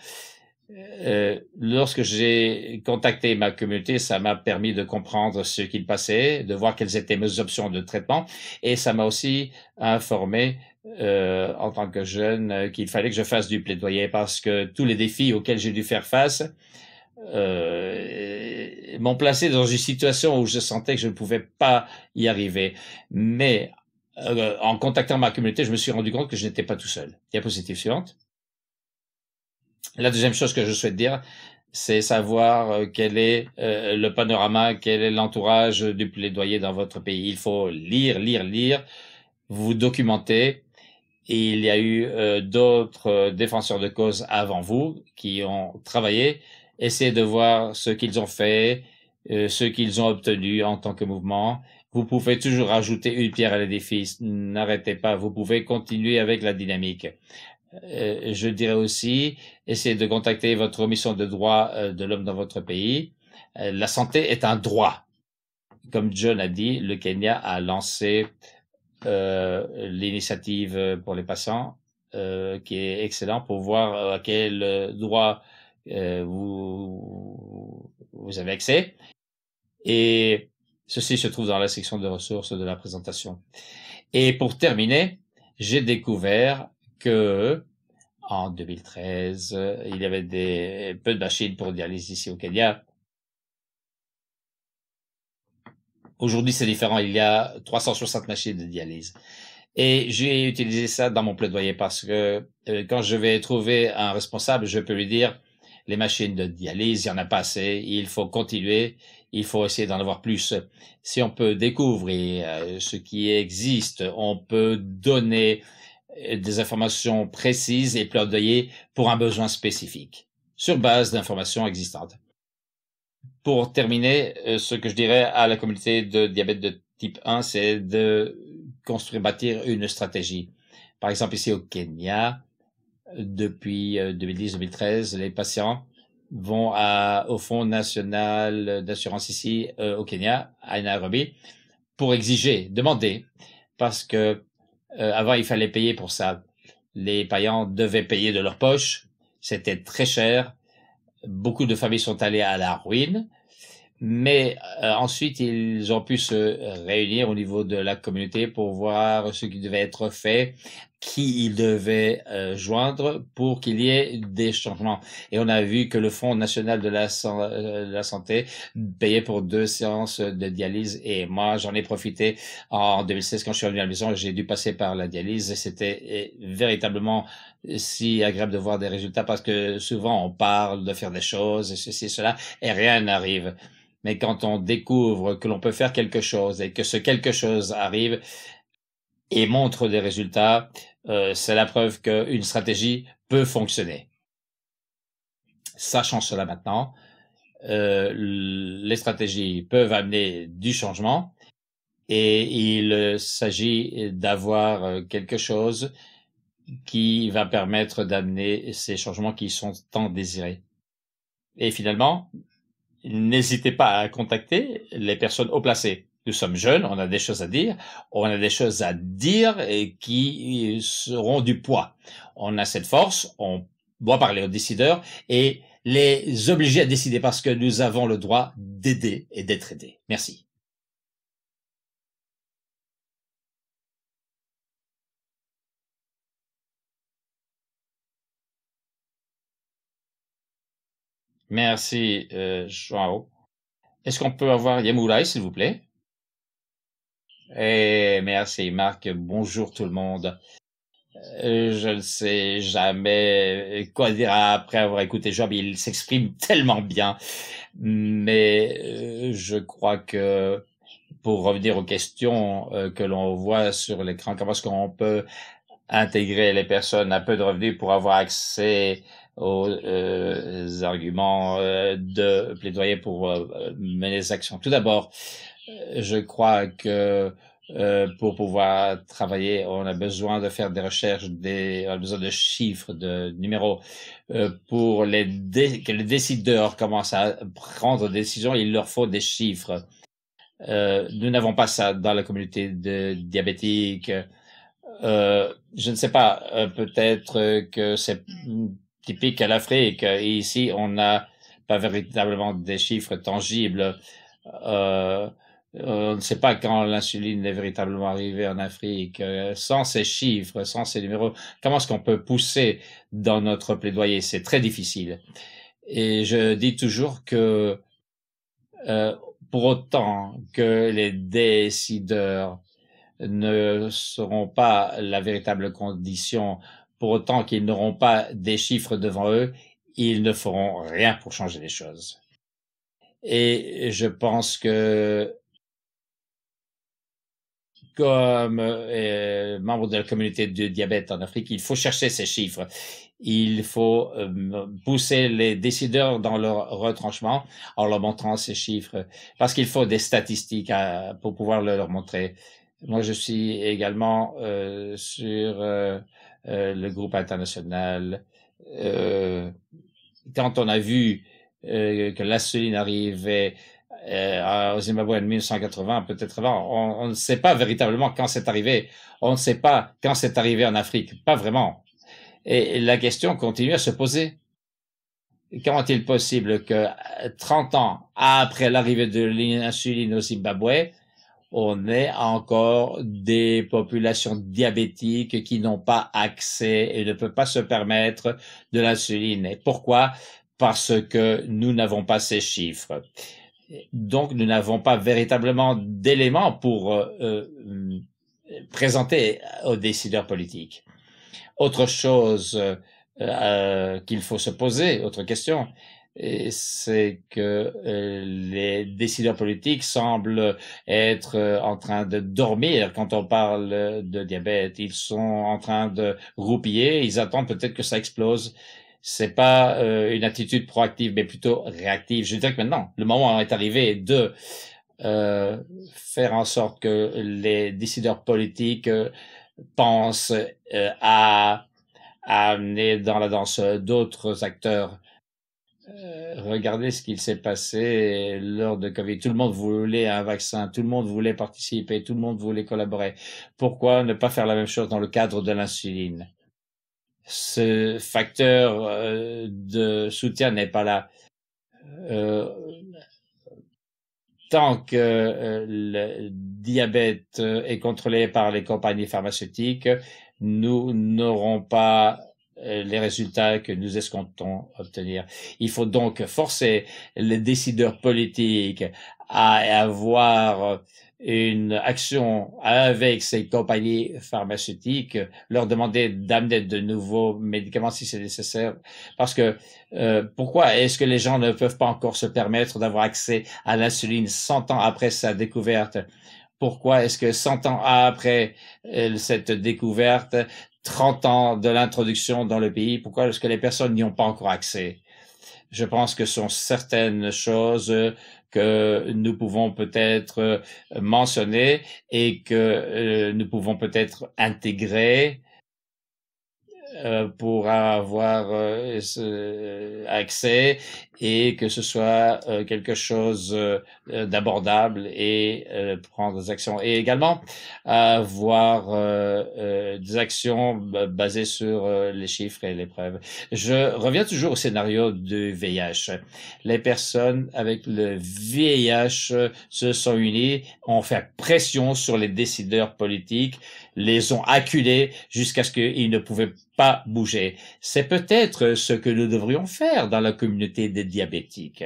Euh, lorsque j'ai contacté ma communauté, ça m'a permis de comprendre ce qu'il passait, de voir quelles étaient mes options de traitement, et ça m'a aussi informé euh, en tant que jeune euh, qu'il fallait que je fasse du plaidoyer parce que tous les défis auxquels j'ai dû faire face euh, m'ont placé dans une situation où je sentais que je ne pouvais pas y arriver. Mais euh, en contactant ma communauté, je me suis rendu compte que je n'étais pas tout seul. Diapositive suivante. La deuxième chose que je souhaite dire, c'est savoir euh, quel est euh, le panorama, quel est l'entourage du plaidoyer dans votre pays. Il faut lire, lire, lire, vous documenter. il y a eu euh, d'autres défenseurs de cause avant vous qui ont travaillé. Essayez de voir ce qu'ils ont fait, ce qu'ils ont obtenu en tant que mouvement. Vous pouvez toujours ajouter une pierre à l'édifice. N'arrêtez pas, vous pouvez continuer avec la dynamique je dirais aussi, essayez de contacter votre mission de droit euh, de l'homme dans votre pays. Euh, la santé est un droit. Comme John a dit, le Kenya a lancé euh, l'initiative pour les passants, qui est excellent pour voir à quel droit vous, vous avez accès. Et ceci se trouve dans la section de ressources de la présentation. Et pour terminer, j'ai découvert que en 2013, il y avait des, peu de machines pour dialyse ici au Kenya. Aujourd'hui, c'est différent. Il y a 360 machines de dialyse. Et j'ai utilisé ça dans mon plaidoyer parce que euh, quand je vais trouver un responsable, je peux lui dire, les machines de dialyse, il n'y en a pas assez, il faut continuer, il faut essayer d'en avoir plus. Si on peut découvrir euh, ce qui existe, on peut donner des informations précises et plaidoyer pour un besoin spécifique, sur base d'informations existantes. Pour terminer, euh, ce que je dirais à la communauté de diabète de type 1, c'est de construire, bâtir une stratégie. Par exemple, ici au Kenya, depuis 2010-2013, euh, les patients vont au Fonds national d'assurance ici euh, au Kenya, à Nairobi, pour exiger, demander, parce que euh, avant, il fallait payer pour ça. Les païens devaient payer de leur poche. C'était très cher. Beaucoup de familles sont allées à la ruine. Mais euh, ensuite, ils ont pu se euh, réunir au niveau de la communauté pour voir ce qui devait être fait, qui il devait euh, joindre pour qu'il y ait des changements. Et on a vu que le Fonds national de la, euh, la santé payait pour deux séances de dialyse et moi j'en ai profité en 2016 quand je suis revenu à la maison, j'ai dû passer par la dialyse et c'était euh, véritablement si agréable de voir des résultats parce que souvent on parle de faire des choses et ceci et cela et rien n'arrive. Mais quand on découvre que l'on peut faire quelque chose et que ce quelque chose arrive, et montre des résultats, euh, c'est la preuve qu'une stratégie peut fonctionner. Sachant cela maintenant, euh, les stratégies peuvent amener du changement et il s'agit d'avoir euh, quelque chose qui va permettre d'amener ces changements qui sont tant désirés. Et finalement, n'hésitez pas à contacter les personnes haut placées nous sommes jeunes, on a des choses à dire, on a des choses à dire et qui seront du poids. On a cette force, on doit parler aux décideurs et les obliger à décider parce que nous avons le droit d'aider et d'être aidés. Merci. Merci, euh, Joao. Est-ce qu'on peut avoir Yamoulay, s'il vous plaît et eh, merci Marc, bonjour tout le monde. Euh, je ne sais jamais quoi dire après avoir écouté Job, il s'exprime tellement bien, mais euh, je crois que pour revenir aux questions euh, que l'on voit sur l'écran, comment est-ce qu'on peut intégrer les personnes à peu de revenus pour avoir accès aux arguments de plaidoyer pour mener des actions. Tout d'abord, je crois que euh, pour pouvoir travailler, on a besoin de faire des recherches, des, on a besoin de chiffres, de numéros. Euh, pour les que les décideurs commencent à prendre des décisions, il leur faut des chiffres. Euh, nous n'avons pas ça dans la communauté de diabétiques. je ne sais pas, peut-être que c'est typique à l'Afrique. Ici, on n'a pas véritablement des chiffres tangibles. Euh, on ne sait pas quand l'insuline est véritablement arrivée en Afrique. Euh, sans ces chiffres, sans ces numéros, comment est-ce qu'on peut pousser dans notre plaidoyer C'est très difficile. Et je dis toujours que euh, pour autant que les décideurs ne seront pas la véritable condition, pour autant qu'ils n'auront pas des chiffres devant eux, ils ne feront rien pour changer les choses. Et je pense que comme euh, membre de la communauté du diabète en Afrique, il faut chercher ces chiffres. Il faut euh, pousser les décideurs dans leur retranchement en leur montrant ces chiffres, parce qu'il faut des statistiques pour pouvoir leur montrer. Moi, je suis également euh, sur euh, le groupe international. quand on a vu que l'insuline arrivait euh, ah, au Zimbabwe en 1980, peut-être avant. On, ne sait pas véritablement quand c'est arrivé. On ne sait pas quand c'est arrivé en Afrique. Pas vraiment. Et la question continue à se poser. Comment est-il possible que 30 ans après l'arrivée de l'insuline au Zimbabwe, on ait encore des populations diabétiques qui n'ont pas accès et ne peuvent pas se permettre de l'insuline. Et pourquoi Parce que nous n'avons pas ces chiffres. Donc, nous n'avons pas véritablement d'éléments pour euh, euh, présenter aux décideurs politiques. Autre chose euh, qu'il faut se poser, autre question, c'est que les décideurs politiques semblent être en train de dormir quand on parle de diabète. Ils sont en train de roupiller, ils attendent peut-être que ça explose c'est pas euh, une attitude proactive, mais plutôt réactive. Je dirais que maintenant, le moment est arrivé de euh, faire en sorte que les décideurs politiques euh, pensent à, à, amener dans la danse d'autres acteurs. regardez ce qu'il s'est passé lors de Covid. Tout le monde voulait un vaccin, tout le monde voulait participer, tout le monde voulait collaborer. Pourquoi ne pas faire la même chose dans le cadre de l'insuline ce facteur euh, de soutien n'est pas là. Euh, tant que euh, le diabète est contrôlé par les compagnies pharmaceutiques, nous n'aurons pas les résultats que nous escomptons obtenir. Il faut donc forcer les décideurs politiques à avoir une action avec ces compagnies pharmaceutiques, leur demander d'amener de nouveaux médicaments si c'est nécessaire. Parce que euh, pourquoi est-ce que les gens ne peuvent pas encore se permettre d'avoir accès à l'insuline 100 ans après sa découverte Pourquoi est-ce que 100 ans après euh, cette découverte, 30 ans de l'introduction dans le pays, pourquoi est-ce que les personnes n'y ont pas encore accès je pense que ce sont certaines choses que nous pouvons peut-être euh, mentionner et que euh, nous pouvons peut-être intégrer euh, pour avoir euh, ce, accès et que ce soit euh, quelque chose d'abordable et prendre des actions. Et également avoir des actions basées sur les chiffres et les preuves. Je reviens toujours au scénario du VIH. Les personnes avec le VIH se sont unies, ont fait pression sur les décideurs politiques, les ont acculés jusqu'à ce qu'ils ne pouvaient pas bouger. C'est peut-être ce que nous devrions faire dans la communauté des diabétiques.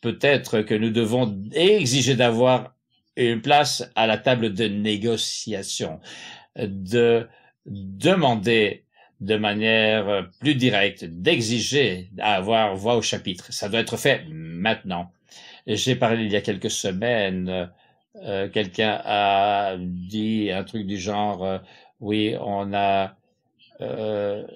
Peut-être que nous devons exiger d'avoir une place à la table de négociation, de demander de manière plus directe, d'exiger d'avoir voix au chapitre. Ça doit être fait maintenant. J'ai parlé il y a quelques semaines, euh, quelqu'un a dit un truc du genre, euh, oui, on a euh,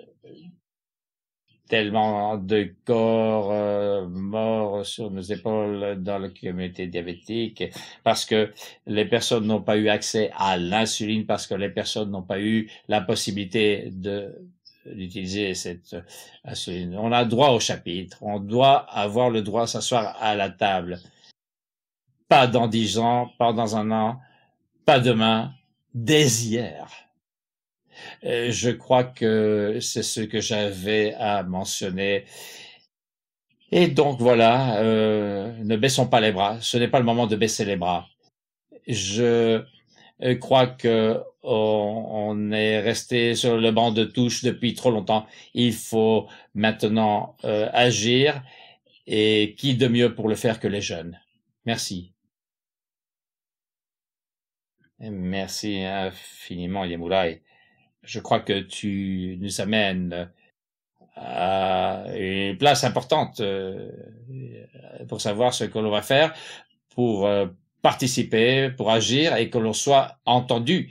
tellement de corps euh, morts sur nos épaules dans la communauté diabétique parce que les personnes n'ont pas eu accès à l'insuline, parce que les personnes n'ont pas eu la possibilité de d'utiliser cette insuline. On a droit au chapitre, on doit avoir le droit de s'asseoir à la table. Pas dans dix ans, pas dans un an, pas demain, dès hier. Euh, je crois que c'est ce que j'avais à mentionner. Et donc voilà, euh, ne baissons pas les bras. Ce n'est pas le moment de baisser les bras. Je euh, crois que on, est resté sur le banc de touche depuis trop longtemps. Il faut maintenant agir. Et qui de mieux pour le faire que les jeunes Merci. Merci infiniment, Yemoulai je crois que tu nous amènes euh, à une place importante euh, pour savoir ce que l'on va faire, pour euh, participer, pour agir et que l'on soit entendu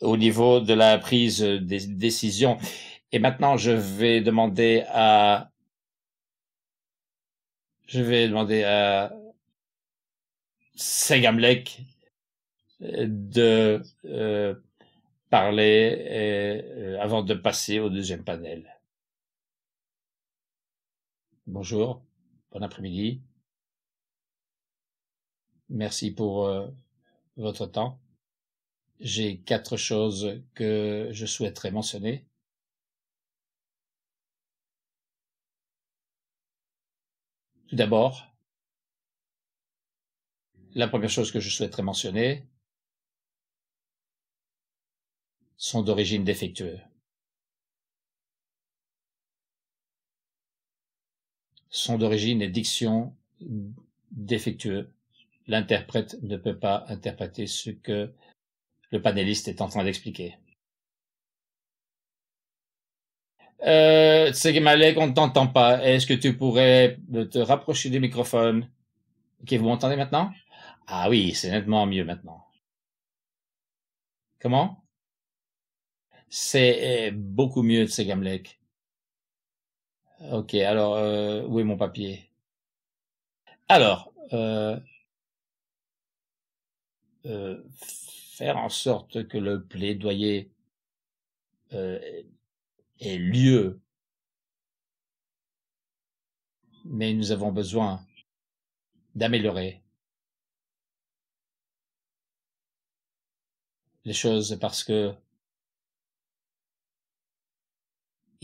au niveau de la prise des décisions. Et maintenant, je vais demander à je vais demander à Segamlek de euh, parler euh, euh, avant de passer au deuxième panel. Bonjour, bon après-midi. Merci pour euh, votre temps. J'ai quatre choses que je souhaiterais mentionner. Tout d'abord, la première chose que je souhaiterais mentionner, sont d'origine défectueux. Sont d'origine et diction défectueux. L'interprète ne peut pas interpréter ce que le panéliste est en train d'expliquer. Euh, Tsegemalek, on ne t'entend pas. Est-ce que tu pourrais te rapprocher du microphone Ok, vous m'entendez maintenant Ah oui, c'est nettement mieux maintenant. Comment c'est eh, beaucoup mieux de Gamlec. Ok, alors, euh, où est mon papier Alors, euh, euh, faire en sorte que le plaidoyer euh, ait lieu. Mais nous avons besoin d'améliorer les choses parce que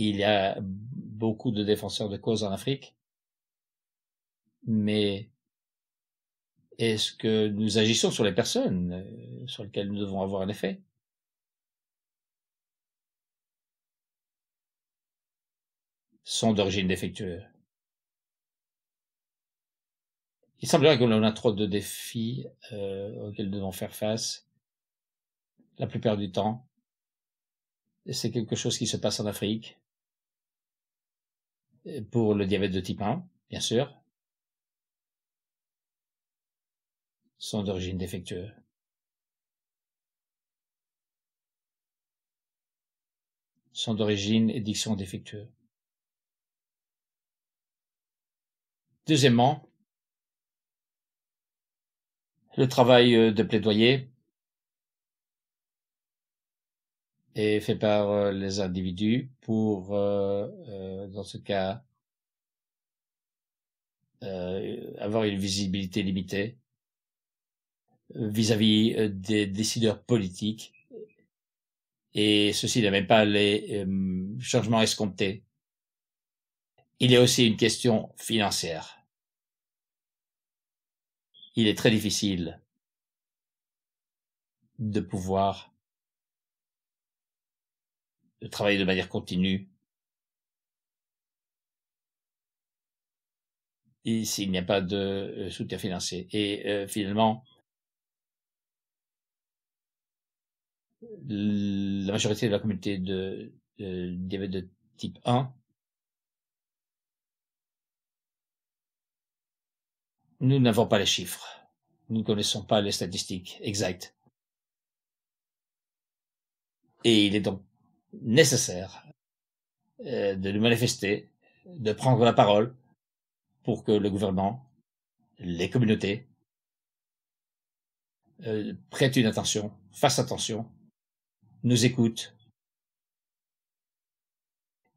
il y a beaucoup de défenseurs de cause en Afrique, mais est-ce que nous agissons sur les personnes euh, sur lesquelles nous devons avoir un effet sont d'origine défectueuse. Il semblerait que l'on a trop de défis euh, auxquels nous devons faire face la plupart du temps. C'est quelque chose qui se passe en Afrique, pour le diabète de type 1, bien sûr, sont d'origine défectueuse. sont d'origine et diction défectueuse. Deuxièmement, le travail euh, de plaidoyer est fait par euh, les individus pour, euh, euh, dans ce cas, avoir une visibilité limitée vis-à-vis -vis des décideurs politiques. Et ceci n'a même pas les changements escomptés. Il y a aussi une question financière. Il est très difficile de pouvoir de travailler de manière continue. Et s'il n'y a pas de euh, soutien financier. Et euh, finalement, la majorité de la communauté de, de de type 1 Nous n'avons pas les chiffres. Nous ne connaissons pas les statistiques exactes. Et il est donc nécessaire euh, de nous manifester, de prendre la parole pour que le gouvernement, les communautés, euh, prêtent une attention, fassent attention, nous écoutent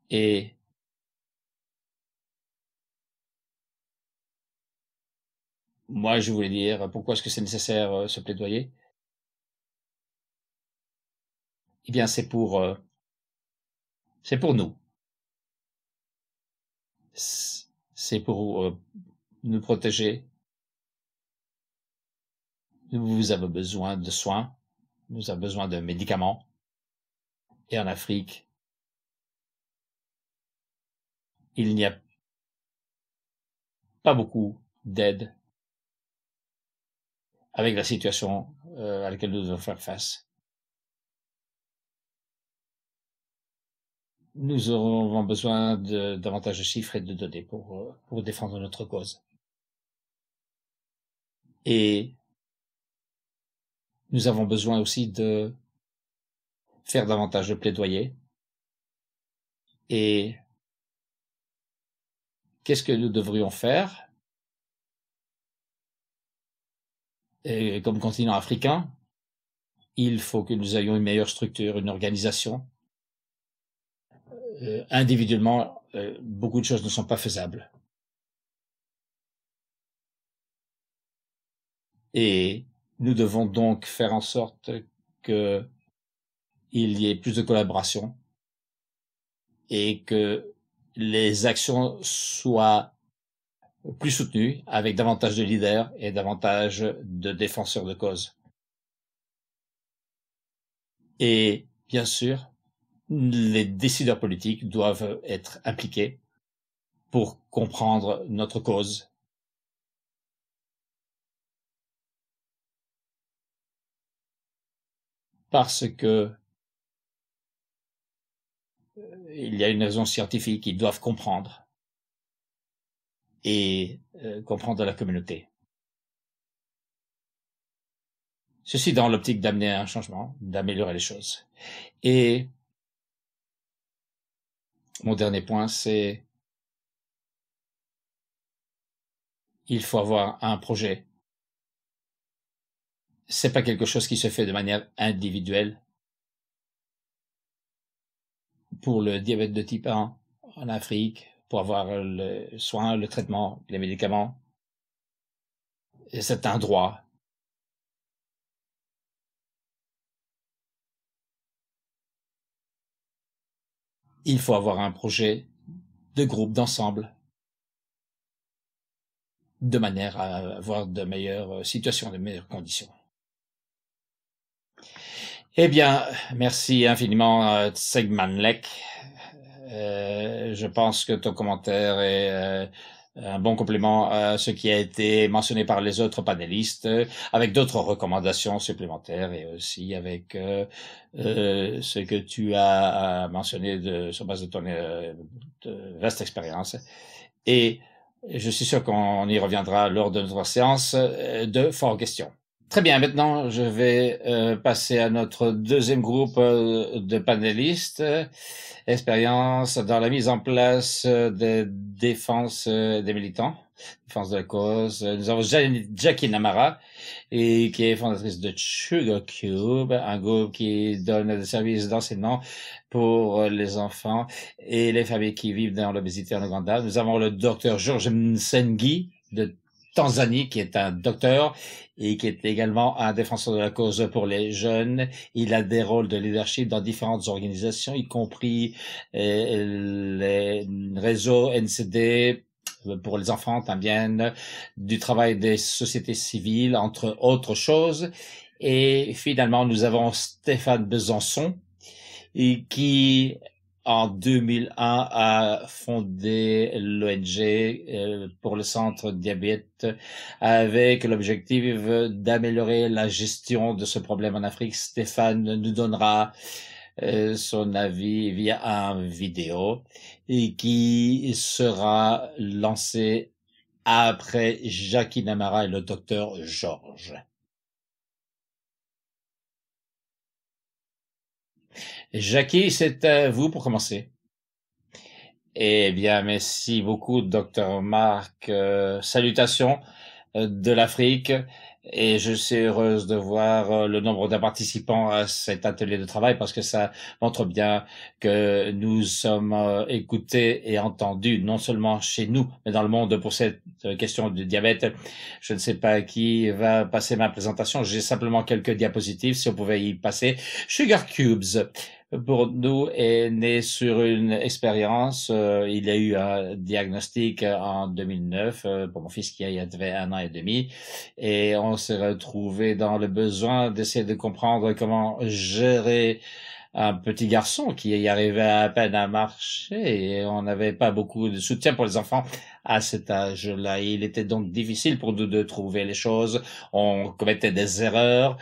et moi, je voulais dire, pourquoi est-ce que c'est nécessaire ce euh, plaidoyer Eh bien, c'est pour c'est pour nous. C'est pour euh, nous protéger. Nous avons besoin de soins. Nous avons besoin de médicaments. Et en Afrique, il n'y a pas beaucoup d'aide avec la situation euh, à laquelle nous devons faire face. nous aurons besoin de davantage de chiffres et de données pour, euh, pour défendre notre cause. Et nous avons besoin aussi de faire davantage de plaidoyer. Et qu'est-ce que nous devrions faire et comme continent africain, il faut que nous ayons une meilleure structure, une organisation, euh, individuellement, euh, beaucoup de choses ne sont pas faisables. Et nous devons donc faire en sorte que il y ait plus de collaboration et que les actions soient plus soutenues avec davantage de leaders et davantage de défenseurs de cause. Et bien sûr, les décideurs politiques doivent être impliqués pour comprendre notre cause. Parce que euh, il y a une raison scientifique, ils doivent comprendre et euh, comprendre la communauté. Ceci dans l'optique d'amener un changement, d'améliorer les choses. Et mon dernier point, c'est il faut avoir un projet. C'est pas quelque chose qui se fait de manière individuelle. Pour le diabète de type 1 en Afrique, pour avoir le soin, le traitement, les médicaments, c'est un droit il faut avoir un projet de groupe, d'ensemble, de manière à avoir de meilleures euh, situations, de meilleures conditions. Eh bien, merci infiniment, euh, Segmanlek. Euh, je pense que ton commentaire est un bon complément à ce qui a été mentionné par les autres panélistes, euh, avec d'autres recommandations supplémentaires et aussi avec euh, euh, ce que tu as mentionné sur base de ton vaste expérience. Et je suis sûr qu'on y reviendra lors de notre séance de fort questions. Très bien, maintenant je vais euh, passer à notre deuxième groupe euh, de panélistes. expérience dans la mise en place euh, des défenses des militants, défense de la cause. Nous avons Jackie Namara, et, qui est fondatrice de Sugar Cube, un groupe qui donne des services d'enseignement pour les enfants et les familles qui vivent dans l'obésité en Ouganda. Nous avons le docteur Georges Msengi de Tanzanie, qui est un docteur et qui est également un défenseur de la cause pour les jeunes. Il a des rôles de leadership dans différentes organisations, y compris euh, les réseaux NCD, euh, pour les enfants du travail des sociétés civiles, entre autres choses. Et finalement, nous avons Stéphane Besançon, qui en 2001 a fondé l'ONG euh, pour le centre diabète avec l'objectif d'améliorer la gestion de ce problème en Afrique. Stéphane nous donnera euh, son avis via un vidéo et qui sera lancé après Jackie Namara et le docteur Georges. Jackie, c'est à vous pour commencer. Eh bien, merci beaucoup, docteur Marc. Euh, salutations euh, de l'Afrique. Et je suis heureuse de voir euh, le nombre de participants à cet atelier de travail parce que ça montre bien que nous sommes écoutés et entendus, non seulement chez nous, mais dans le monde pour cette question du diabète. Je ne sais pas qui va passer ma présentation. J'ai simplement quelques diapositives, si on pouvait y passer. Sugar Cubes pour nous, est né sur une expérience. Euh, il a eu un diagnostic euh, en 2009 euh, pour mon fils qui avait un an et demi. Et on s'est retrouvé dans le besoin d'essayer de comprendre comment gérer un petit garçon qui y arrivait à peine à marcher et on n'avait pas beaucoup de soutien pour les enfants à cet âge-là. Il était donc difficile pour nous de trouver les choses. On commettait des erreurs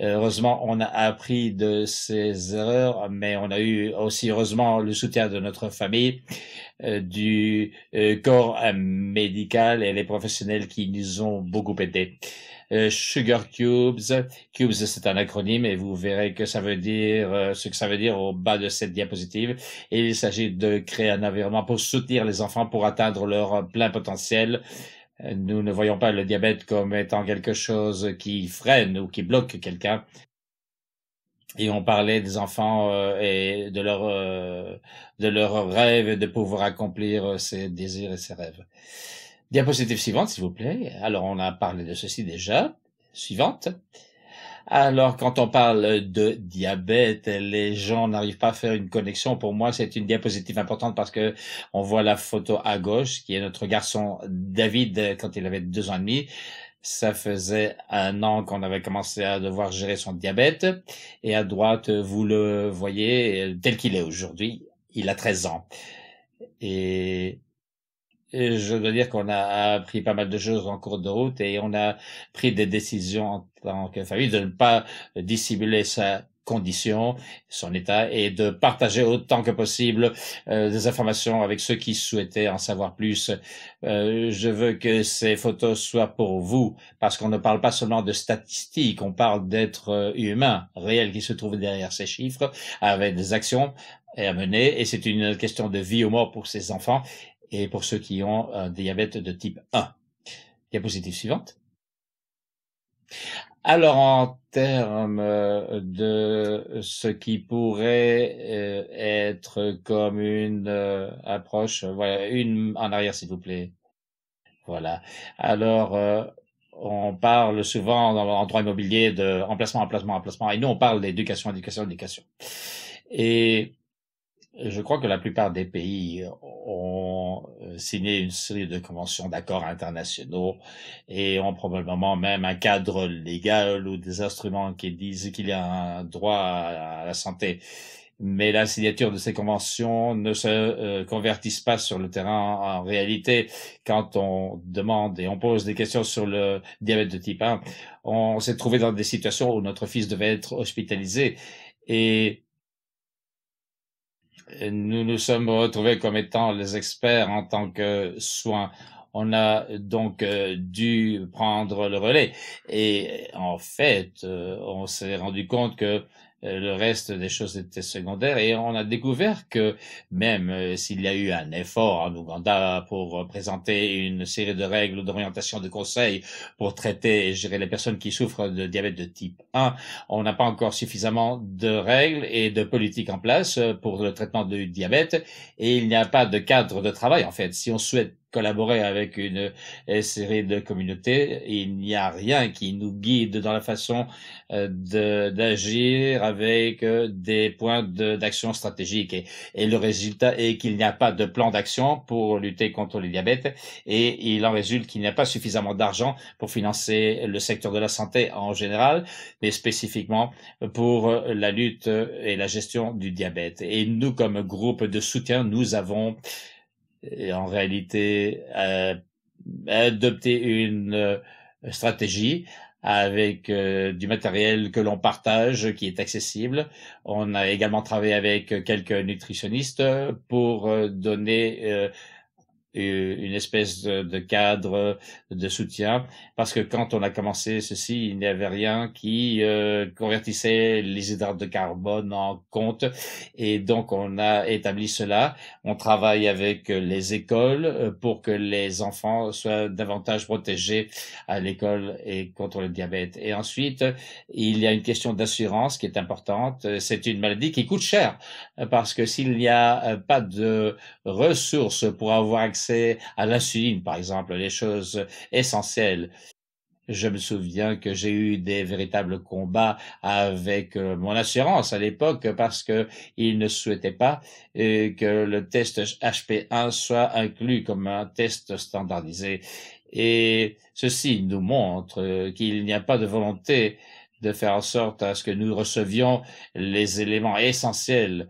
euh, heureusement, on a appris de ces erreurs, mais on a eu aussi heureusement le soutien de notre famille, euh, du euh, corps médical et les professionnels qui nous ont beaucoup aidés. Sugar Cubes, Cubes c'est un acronyme et vous verrez que ça veut dire ce que ça veut dire au bas de cette diapositive. il s'agit de créer un environnement pour soutenir les enfants pour atteindre leur plein potentiel nous ne voyons pas le diabète comme étant quelque chose qui freine ou qui bloque quelqu'un. Et on parlait des enfants euh, et de leur euh, de leurs rêves de pouvoir accomplir euh, ses désirs et ses rêves. Diapositive suivante, s'il vous plaît. Alors on a parlé de ceci déjà. Suivante. Alors, quand on parle de diabète, les gens n'arrivent pas à faire une connexion. Pour moi, c'est une diapositive importante parce que on voit la photo à gauche, qui est notre garçon David quand il avait deux ans et demi. Ça faisait un an qu'on avait commencé à devoir gérer son diabète. Et à droite, vous le voyez tel qu'il est aujourd'hui. Il a 13 ans. Et je dois dire qu'on a appris pas mal de choses en cours de route et on a pris des décisions en tant que famille de ne pas dissimuler sa condition, son état, et de partager autant que possible euh, des informations avec ceux qui souhaitaient en savoir plus. Euh, je veux que ces photos soient pour vous, parce qu'on ne parle pas seulement de statistiques, on parle d'êtres euh, humains réels qui se trouvent derrière ces chiffres, avec des actions à mener, et c'est une question de vie ou mort pour ces enfants, et pour ceux qui ont un diabète de type 1. Diapositive suivante. Alors en termes euh, de ce qui pourrait euh, être comme une euh, approche, voilà, une en arrière s'il vous plaît. Voilà. Alors on parle souvent dans droit immobilier de emplacement, emplacement, emplacement, et nous on parle d'éducation, éducation, éducation. Et je crois que la plupart des pays ont euh, signé une série de conventions d'accords internationaux et ont probablement même un cadre légal ou des instruments qui disent qu'il y a un droit à la santé. Mais la signature de ces conventions ne se euh, convertissent pas sur le terrain en réalité. Quand on demande et on pose des questions sur le diabète de type 1, on s'est trouvé dans des situations où notre fils devait être hospitalisé et nous nous sommes retrouvés comme étant les experts en tant que soins. On a donc euh, dû prendre le relais et en fait, euh, on s'est rendu compte que euh, le reste des choses étaient secondaires et on a découvert que même euh, s'il y a eu un effort en Ouganda pour euh, présenter une série de règles d'orientation de conseils pour traiter et gérer les personnes qui souffrent de diabète de type 1, on n'a pas encore suffisamment de règles et de politiques en place pour le traitement du diabète et il n'y a pas de cadre de travail en fait. Si on souhaite collaborer avec une euh, série de communautés. Il n'y a rien qui nous guide dans la façon euh, d'agir avec euh, des points d'action stratégique. et, le résultat est qu'il n'y a pas de plan d'action pour lutter contre le diabète et il en résulte qu'il n'y a pas suffisamment d'argent pour financer le secteur de la santé en général, mais spécifiquement pour la lutte et la gestion du diabète. Et nous, comme groupe de soutien, nous avons et en réalité euh, adopter une euh, stratégie avec euh, du matériel que l'on partage, qui est accessible. On a également travaillé avec quelques nutritionnistes pour euh, donner euh, une espèce de, cadre de soutien, parce que quand on a commencé ceci, il n'y avait rien qui euh, convertissait les hydrates de carbone en compte, et donc on a établi cela. On travaille avec les écoles euh, pour que les enfants soient davantage protégés à l'école et contre le diabète. Et ensuite, il y a une question d'assurance qui est importante. C'est une maladie qui coûte cher, parce que s'il n'y a euh, pas de ressources pour avoir accès à l'insuline, par exemple, les choses essentielles. Je me souviens que j'ai eu des véritables combats avec euh, mon assurance à l'époque parce que ne souhaitaient pas euh, que le test HP1 soit inclus comme un test standardisé. Et ceci nous montre euh, qu'il n'y a pas de volonté de faire en sorte à ce que nous recevions les éléments essentiels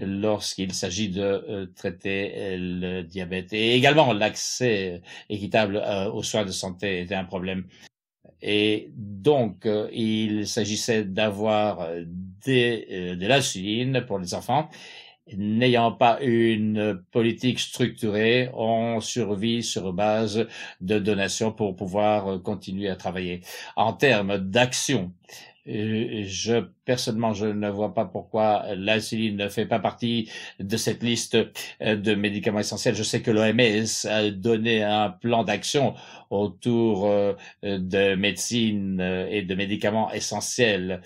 lorsqu'il s'agit de euh, traiter euh, le diabète. Et également, l'accès euh, équitable aux soins de santé était un problème. Et donc, il s'agissait d'avoir de l'insuline pour les enfants. N'ayant pas une politique structurée, on survit sur base de donations pour pouvoir continuer à travailler. En termes d'action, je, personnellement, je ne vois pas pourquoi l'insuline ne fait pas partie de cette liste euh, de médicaments essentiels. Je sais que l'OMS a donné un plan d'action autour euh, de médecine euh, et de médicaments essentiels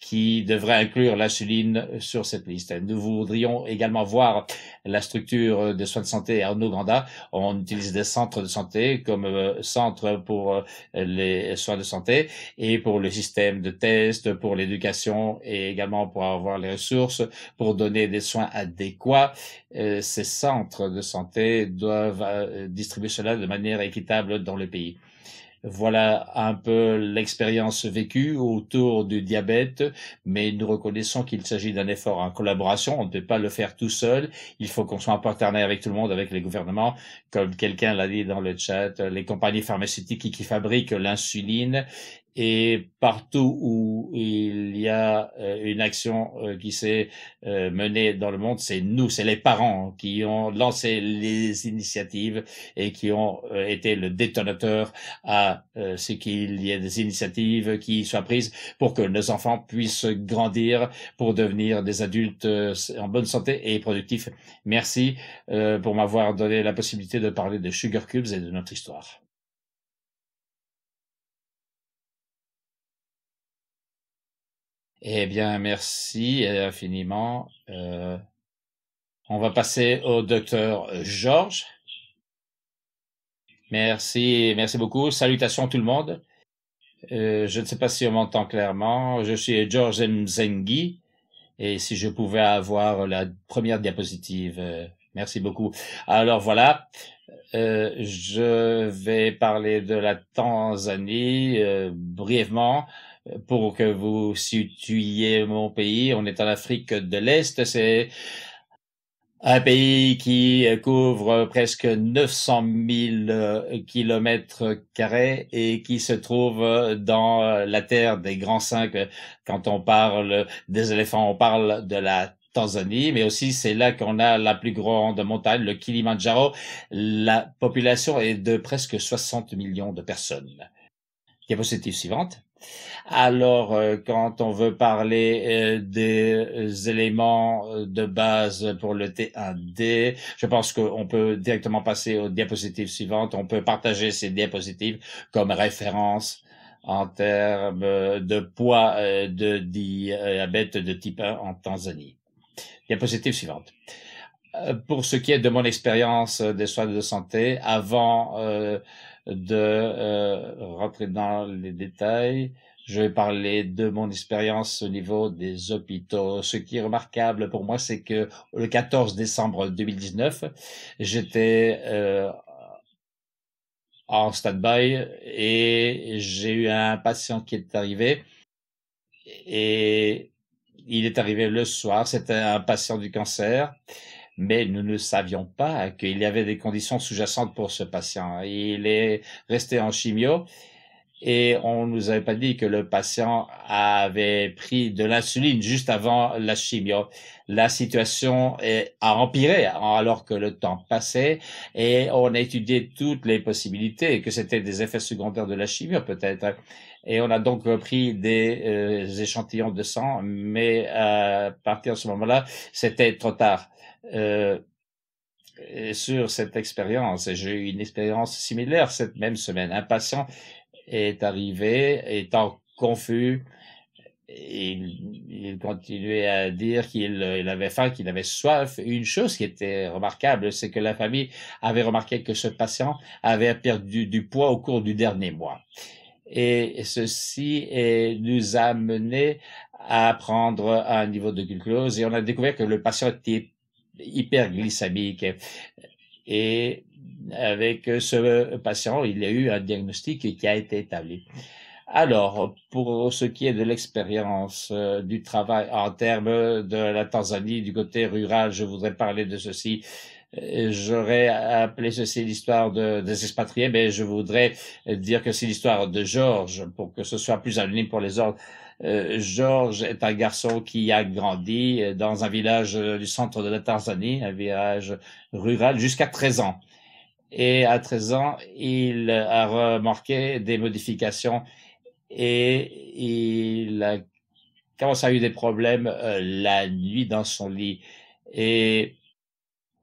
qui devrait inclure l'insuline sur cette liste. Nous voudrions également voir la structure des soins de santé en Ouganda. On utilise des centres de santé comme euh, centre pour euh, les soins de santé et pour le système de tests, pour l'éducation et également pour avoir les ressources pour donner des soins adéquats. Euh, ces centres de santé doivent distribuer cela de manière équitable dans le pays. Voilà un peu l'expérience vécue autour du diabète, mais nous reconnaissons qu'il s'agit d'un effort en collaboration. On ne peut pas le faire tout seul. Il faut qu'on soit en partenariat avec tout le monde, avec les gouvernements, comme quelqu'un l'a dit dans le chat, les compagnies pharmaceutiques qui, qui fabriquent l'insuline et partout où il y a euh, une action euh, qui s'est euh, menée dans le monde, c'est nous, c'est les parents qui ont lancé les initiatives et qui ont été le détonateur à ce qu'il y ait des initiatives qui soient prises pour que nos enfants puissent grandir, pour devenir des adultes en bonne santé et productifs. Merci pour m'avoir donné la possibilité de parler de Sugar Cubes et de notre histoire. Eh bien, merci euh, infiniment. Euh, on va passer au docteur euh, Georges. Merci, merci beaucoup. Salutations tout le monde. je ne sais pas si on m'entend clairement. Je suis Georges Mzengi. Et si je pouvais avoir la première diapositive, merci beaucoup. Alors voilà, je vais parler de la Tanzanie brièvement pour que vous situiez mon pays. On est en Afrique de l'Est. C'est un pays qui couvre presque 900 000 euh, kilomètres carrés et qui se trouve dans euh, la terre des grands cinq. Euh, quand on parle des éléphants, on parle de la Tanzanie, mais aussi c'est là qu'on a la plus grande montagne, le Kilimandjaro. La population est de presque 60 millions de personnes. Diapositive suivante. Alors, euh, quand on veut parler euh, des éléments euh, de base pour le T1D, je pense qu'on peut directement passer aux diapositives suivantes. On peut partager ces diapositives comme référence en termes de poids de diabète de type 1 en Tanzanie. Diapositive suivante pour ce qui est de mon expérience des soins de santé, avant de euh, rentrer dans les détails. Je vais parler de mon expérience au niveau des hôpitaux. Ce qui est remarquable pour moi, c'est que le 14 décembre 2019, j'étais euh, en stand-by et j'ai eu un patient qui est arrivé et il est arrivé le soir. C'était un patient du cancer mais nous ne savions pas qu'il y avait des conditions sous-jacentes pour ce patient. Il est resté en chimio et on nous avait pas dit que le patient avait pris de l'insuline juste avant la chimio. La situation a empiré alors que le temps passait et on a étudié toutes les possibilités que c'était des effets secondaires de la chimio peut-être. Et on a donc pris des euh, échantillons de sang, mais euh, à partir de ce moment-là, c'était trop tard. Euh, sur cette expérience. J'ai eu une expérience similaire cette même semaine. Un patient est arrivé étant confus. Il, il continuait à dire qu'il avait faim, qu'il avait soif. Une chose qui était remarquable, c'est que la famille avait remarqué que ce patient avait perdu du poids au cours du dernier mois. Et ceci nous a mené à prendre un niveau de glucose et on a découvert que le patient était hyperglycémique. Et avec ce patient, il y a eu un diagnostic qui a été établi. Alors, pour ce qui est de l'expérience euh, du travail en termes de la Tanzanie, du côté rural, je voudrais parler de ceci. Euh, j'aurais appelé ceci l'histoire des expatriés, mais je voudrais dire que c'est l'histoire de Georges, pour que ce soit plus anonyme pour les autres. Euh, Georges est un garçon qui a grandi euh, dans un village euh, du centre de la Tanzanie, un village rural, jusqu'à 13 ans. Et à 13 ans, il a remarqué des modifications et il a commencé à avoir des problèmes la nuit dans son lit. Et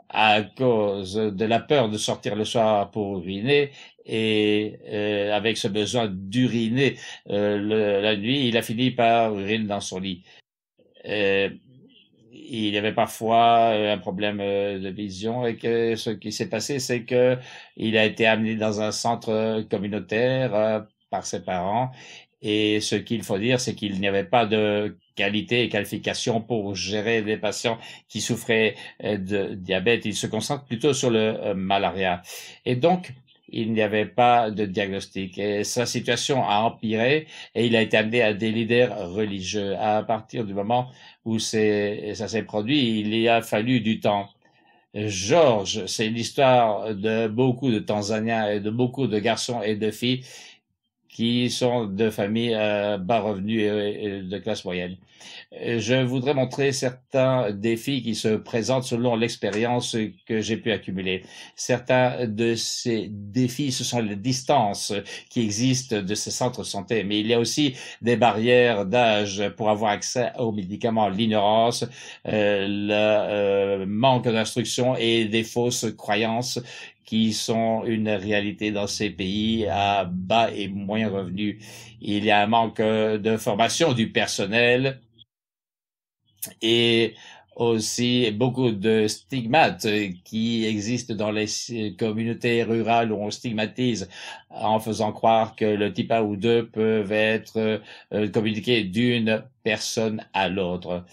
à cause de la peur de sortir le soir pour uriner et euh, avec ce besoin d'uriner euh, la nuit, il a fini par uriner dans son lit. Euh, il avait parfois euh, un problème de vision et que ce qui s'est passé, c'est que il a été amené dans un centre communautaire par ses parents et ce qu'il faut dire, c'est qu'il n'y avait pas de qualité et qualification pour gérer des patients qui souffraient euh, de diabète. Il se concentre plutôt sur le euh, malaria. Et donc, il n'y avait pas de diagnostic. Et sa situation a empiré et il a été amené à des leaders religieux. À partir du moment où ça s'est produit, il y a fallu du temps. Georges, c'est l'histoire de beaucoup de Tanzaniens et de beaucoup de garçons et de filles qui sont de familles à euh, bas revenus et, de classe moyenne. Je voudrais montrer certains défis qui se présentent selon l'expérience que j'ai pu accumuler. Certains de ces défis, ce sont les distances qui existent de ces centres de santé, mais il y a aussi des barrières d'âge pour avoir accès aux médicaments, l'ignorance, euh, le euh, manque d'instruction et des fausses croyances qui sont une réalité dans ces pays à bas et moins revenus. Il y a un manque euh, de formation du personnel et aussi beaucoup de stigmates euh, qui existent dans les communautés rurales où on stigmatise en faisant croire que le type A ou 2 peuvent être euh, communiqués d'une personne à l'autre.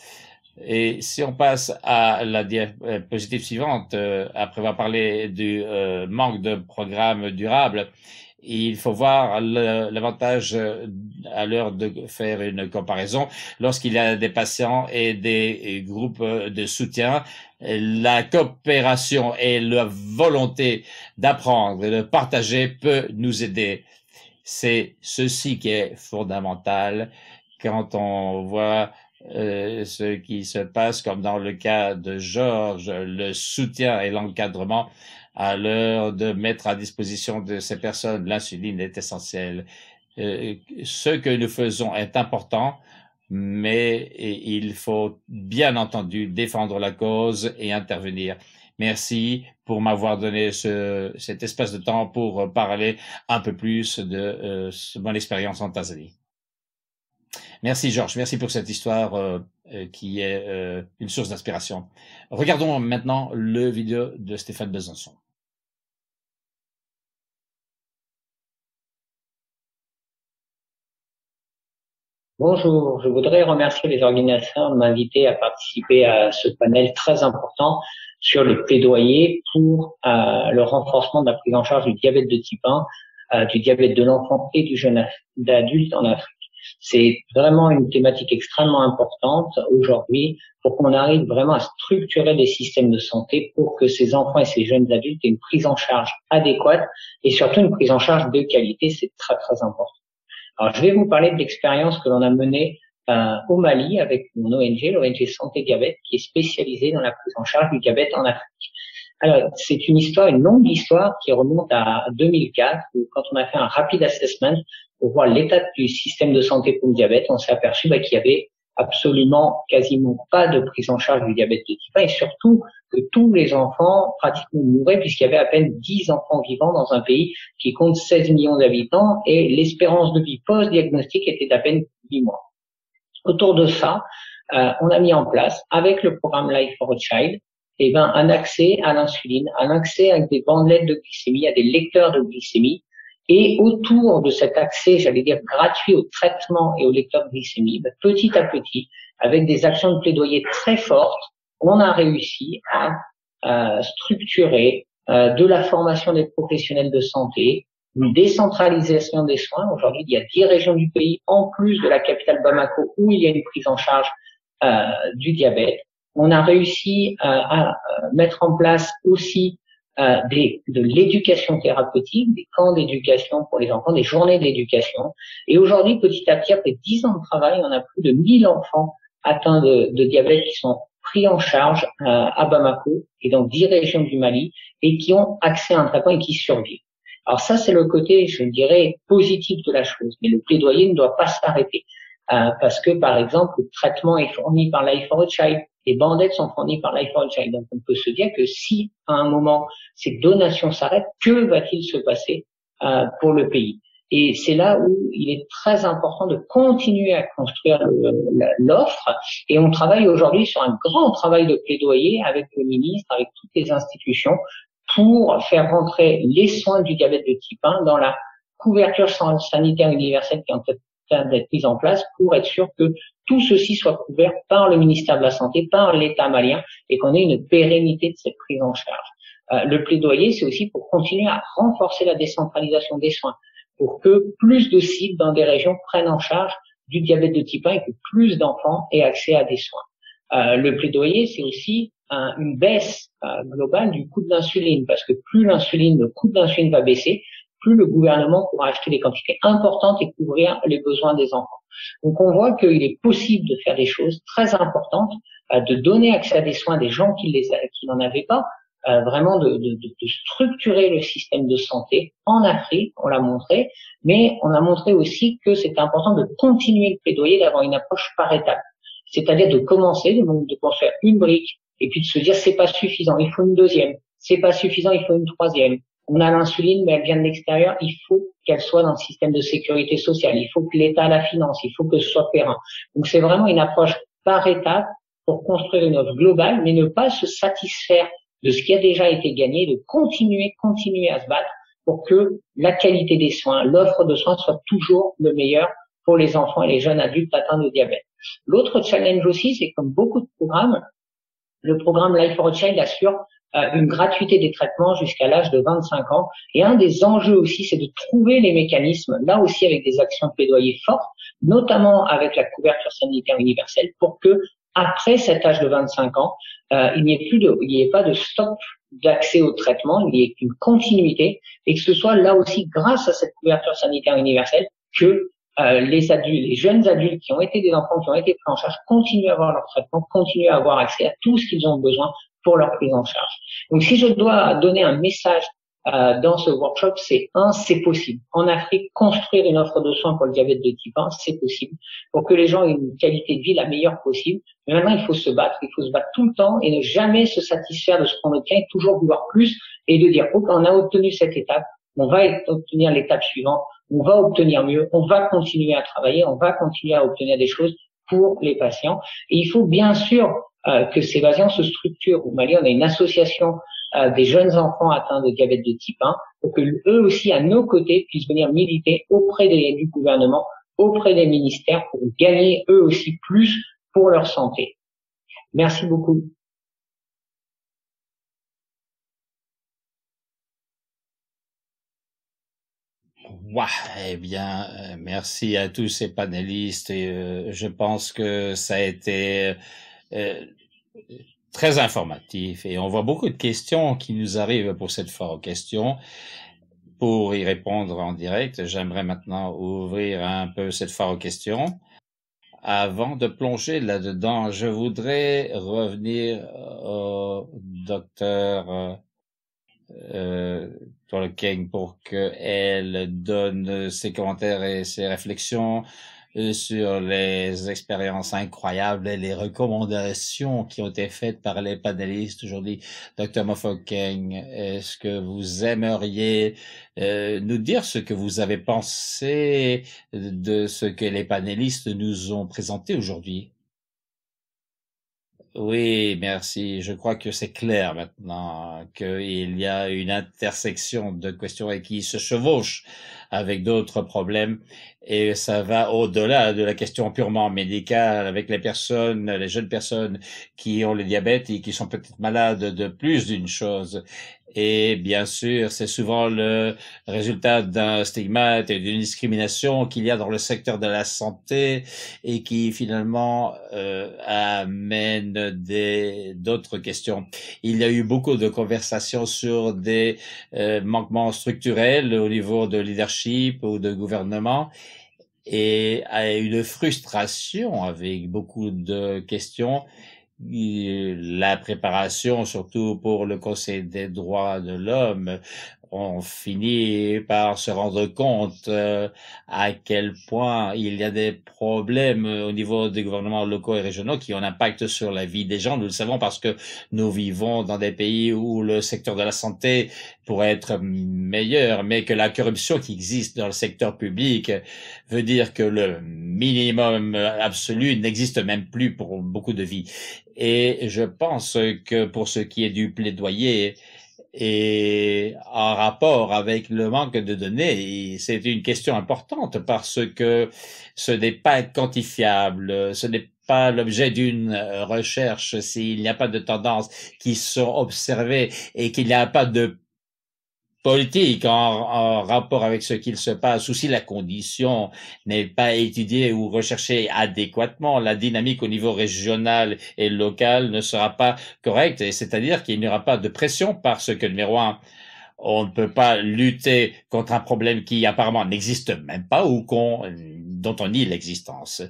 Et si on passe à la diapositive suivante, euh, après avoir parlé du euh, manque de programmes durable, il faut voir l'avantage euh, à l'heure de faire une comparaison. Lorsqu'il y a des patients et des groupes de soutien, la coopération et la volonté d'apprendre et de partager peut nous aider. C'est ceci qui est fondamental quand on voit euh, ce qui se passe comme dans le cas de Georges, le soutien et l'encadrement à l'heure de mettre à disposition de ces personnes l'insuline est essentiel. Euh, ce que nous faisons est important, mais il faut bien entendu défendre la cause et intervenir. Merci pour m'avoir donné cet espace de temps pour parler un peu plus de euh, mon expérience en Tanzanie. Merci Georges, merci pour cette histoire euh, euh, qui est euh, une source d'inspiration. Regardons maintenant le vidéo de Stéphane Besançon. Bonjour, je voudrais remercier les organisateurs de m'inviter à participer à ce panel très important sur le plaidoyer pour le renforcement de la prise en charge du diabète de type 1, du diabète de l'enfant et du jeune adulte en Afrique. C'est vraiment une thématique extrêmement importante aujourd'hui pour qu'on arrive vraiment à structurer des systèmes de santé pour que ces enfants et ces jeunes adultes aient une prise en charge adéquate et surtout une prise en charge de qualité. C'est très très important. Alors je vais vous parler de l'expérience que l'on a menée euh, au Mali avec mon ONG, l'ONG Santé Diabète, qui est spécialisée dans la prise en charge du diabète en Afrique. Alors, c'est une histoire, une longue histoire qui remonte à 2004, où quand on a fait un rapid assessment, pour voir l'état du système de santé pour le diabète, on s'est aperçu bah, qu'il y avait absolument quasiment pas de prise en charge du diabète de type 1 et surtout que tous les enfants pratiquement mouraient puisqu'il y avait à peine 10 enfants vivants dans un pays qui compte 16 millions d'habitants et l'espérance de vie post-diagnostic était d'à peine 8 mois. Autour de ça, euh, on a mis en place avec le programme Life for a Child eh ben, un accès à l'insuline, un accès avec des bandelettes de glycémie, à des lecteurs de glycémie et autour de cet accès, j'allais dire, gratuit au traitement et au lecteur glycémie, petit à petit, avec des actions de plaidoyer très fortes, on a réussi à structurer euh, de la formation des professionnels de santé, une décentralisation des soins. Aujourd'hui, il y a 10 régions du pays, en plus de la capitale Bamako, où il y a une prise en charge euh, du diabète. On a réussi euh, à mettre en place aussi euh, de l'éducation thérapeutique, des camps d'éducation pour les enfants, des journées d'éducation. Et aujourd'hui, petit à petit, après 10 ans de travail, on a plus de 1000 enfants atteints de, diabète qui sont pris en charge euh, à Bamako et dans 10 régions du Mali et qui ont accès à un traitement et qui survivent. Alors ça, c'est le côté, je dirais, positif de la chose. Mais le plaidoyer ne doit pas s'arrêter. Euh, parce que par exemple le traitement est fourni par Life for a Child, les bandettes sont fournies par Life for a Child. Donc on peut se dire que si à un moment ces donations s'arrêtent, que va-t-il se passer euh, pour le pays et c'est là où il est très important de continuer à construire l'offre. Et on travaille aujourd'hui sur un grand travail de plaidoyer avec le ministre, avec toutes les institutions, pour faire rentrer les soins du diabète de type 1 dans la couverture sanitaire universelle qui est en fait d'être mise en place pour être sûr que tout ceci soit couvert par le ministère de la Santé, par l'État malien, et qu'on ait une pérennité de cette prise en charge. Euh, le plaidoyer, c'est aussi pour continuer à renforcer la décentralisation des soins, pour que plus de sites dans des régions prennent en charge du diabète de type 1 et que plus d'enfants aient accès à des soins. Euh, le plaidoyer, c'est aussi une baisse euh, globale du coût de l'insuline, parce que plus l'insuline, le coût de l'insuline va baisser, plus le gouvernement pourra acheter des quantités importantes et couvrir les besoins des enfants. Donc on voit qu'il est possible de faire des choses très importantes, euh, de donner accès à des soins des gens qui, qui n'en avaient pas, euh, vraiment de, structurer le système de santé en Afrique, on l'a montré, mais on a montré aussi que c'est important de continuer le plaidoyer, d'avoir une approche par étapes, c'est-à-dire de commencer, de, de construire une brique, et puis de se dire c'est pas suffisant, il faut une deuxième, c'est pas suffisant, il faut une troisième, on a l'insuline, mais elle vient de l'extérieur, il faut qu'elle soit dans le système de sécurité sociale, il faut que l'État la finance, il faut que ce soit pérenne. Donc c'est vraiment une approche par étape pour construire une offre globale, mais ne pas se satisfaire de ce qui a déjà été gagné, de continuer, continuer à se battre pour que la qualité des soins, l'offre de soins soit toujours le meilleur pour les enfants et les jeunes adultes atteints de diabète. L'autre challenge aussi, c'est comme beaucoup de programmes, le programme Life for a Child assure euh, une gratuité des traitements jusqu'à l'âge de 25 ans. Et un des enjeux aussi, c'est de trouver les mécanismes, là aussi avec des actions de plaidoyer fortes, notamment avec la couverture sanitaire universelle, pour que après cet âge de 25 ans, euh, il n'y ait plus il n'y ait pas de stop d'accès au traitement, il y ait une continuité, et que ce soit là aussi grâce à cette couverture sanitaire universelle que euh, les adultes, les jeunes adultes qui ont été des enfants, qui ont été pris en charge, continuent à avoir leur traitement, continuent à avoir accès à tout ce qu'ils ont besoin pour leur prise en charge. Donc si je dois donner un message euh, dans ce workshop, c'est un, c'est possible. En Afrique, construire une offre de soins pour le diabète de type 1, c'est possible. Pour que les gens aient une qualité de vie la meilleure possible. Mais maintenant, il faut se battre. Il faut se battre tout le temps et ne jamais se satisfaire de ce qu'on obtient et toujours vouloir plus et de dire, OK, on a obtenu cette étape. On va obtenir l'étape suivante. On va obtenir mieux. On va continuer à travailler. On va continuer à obtenir des choses pour les patients. Et il faut bien sûr euh, que ces Sébastien se structurent. Au Mali, on a une association euh, des jeunes enfants atteints de diabète de type 1 pour que eux aussi, à nos côtés, puissent venir militer auprès des, du gouvernement, auprès des ministères pour gagner eux aussi plus pour leur santé. Merci beaucoup. eh bien, euh, merci à tous ces panélistes. Et, je pense que ça a été euh, très informatif et on voit beaucoup de questions qui nous arrivent pour cette foire aux questions. Pour y répondre en direct, j'aimerais maintenant ouvrir un peu cette foire aux questions. Avant de plonger là-dedans, je voudrais revenir euh, au docteur euh, euh pour qu'elle donne ses commentaires et ses réflexions sur les expériences incroyables et les recommandations qui ont été faites par les panélistes aujourd'hui. Dr Mofokeng, est-ce que vous aimeriez euh, nous dire ce que vous avez pensé de ce que les panélistes nous ont présenté aujourd'hui oui, merci. Je crois que c'est clair maintenant qu'il y a une intersection de questions et qui se chevauchent avec d'autres problèmes et ça va au-delà de la question purement médicale avec les personnes, les jeunes personnes qui ont le diabète et qui sont peut-être malades de plus d'une chose et bien sûr, c'est souvent le résultat d'un stigmate et d'une discrimination qu'il y a dans le secteur de la santé et qui finalement euh, amène des d'autres questions. Il y a eu beaucoup de conversations sur des euh, manquements structurels au niveau de leadership ou de gouvernement et une frustration avec beaucoup de questions la préparation, surtout pour le Conseil des droits de l'homme, on finit par se rendre compte euh, à quel point il y a des problèmes euh, au niveau des gouvernements locaux et régionaux qui ont un impact sur la vie des gens. Nous le savons parce que nous vivons dans des pays où le secteur de la santé pourrait être meilleur, mais que la corruption qui existe dans le secteur public veut dire que le minimum absolu n'existe même plus pour beaucoup de vies. Et je pense que pour ce qui est du plaidoyer, et en rapport avec le manque de données, c'est une question importante parce que ce n'est pas quantifiable, ce n'est pas l'objet d'une euh, recherche s'il n'y a pas de tendances qui sont observées et qu'il n'y a pas de politique en, rapport avec ce qu'il se passe ou si la condition n'est pas étudiée ou recherchée adéquatement, la dynamique au niveau régional et local ne sera pas correcte, c'est-à-dire qu'il n'y aura pas de pression parce que numéro un, on ne peut pas lutter contre un problème qui apparemment n'existe même pas ou dont on nie l'existence.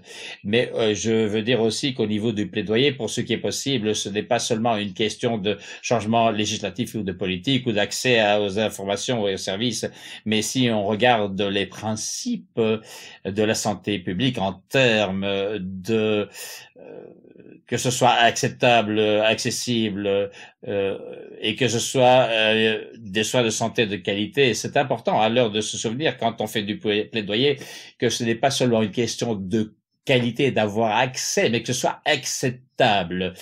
Mais euh, je veux dire aussi qu'au niveau du plaidoyer, pour ce qui est possible, ce n'est pas seulement une question de changement législatif ou de politique ou d'accès aux informations et aux services, mais si on regarde les principes euh, de la santé publique en termes de euh, que ce soit acceptable, accessible euh, et que ce soit euh, des soins de santé de qualité. C'est important à l'heure de se souvenir quand on fait du plaidoyer que ce n'est pas seulement une question de qualité d'avoir accès, mais que ce soit acceptable,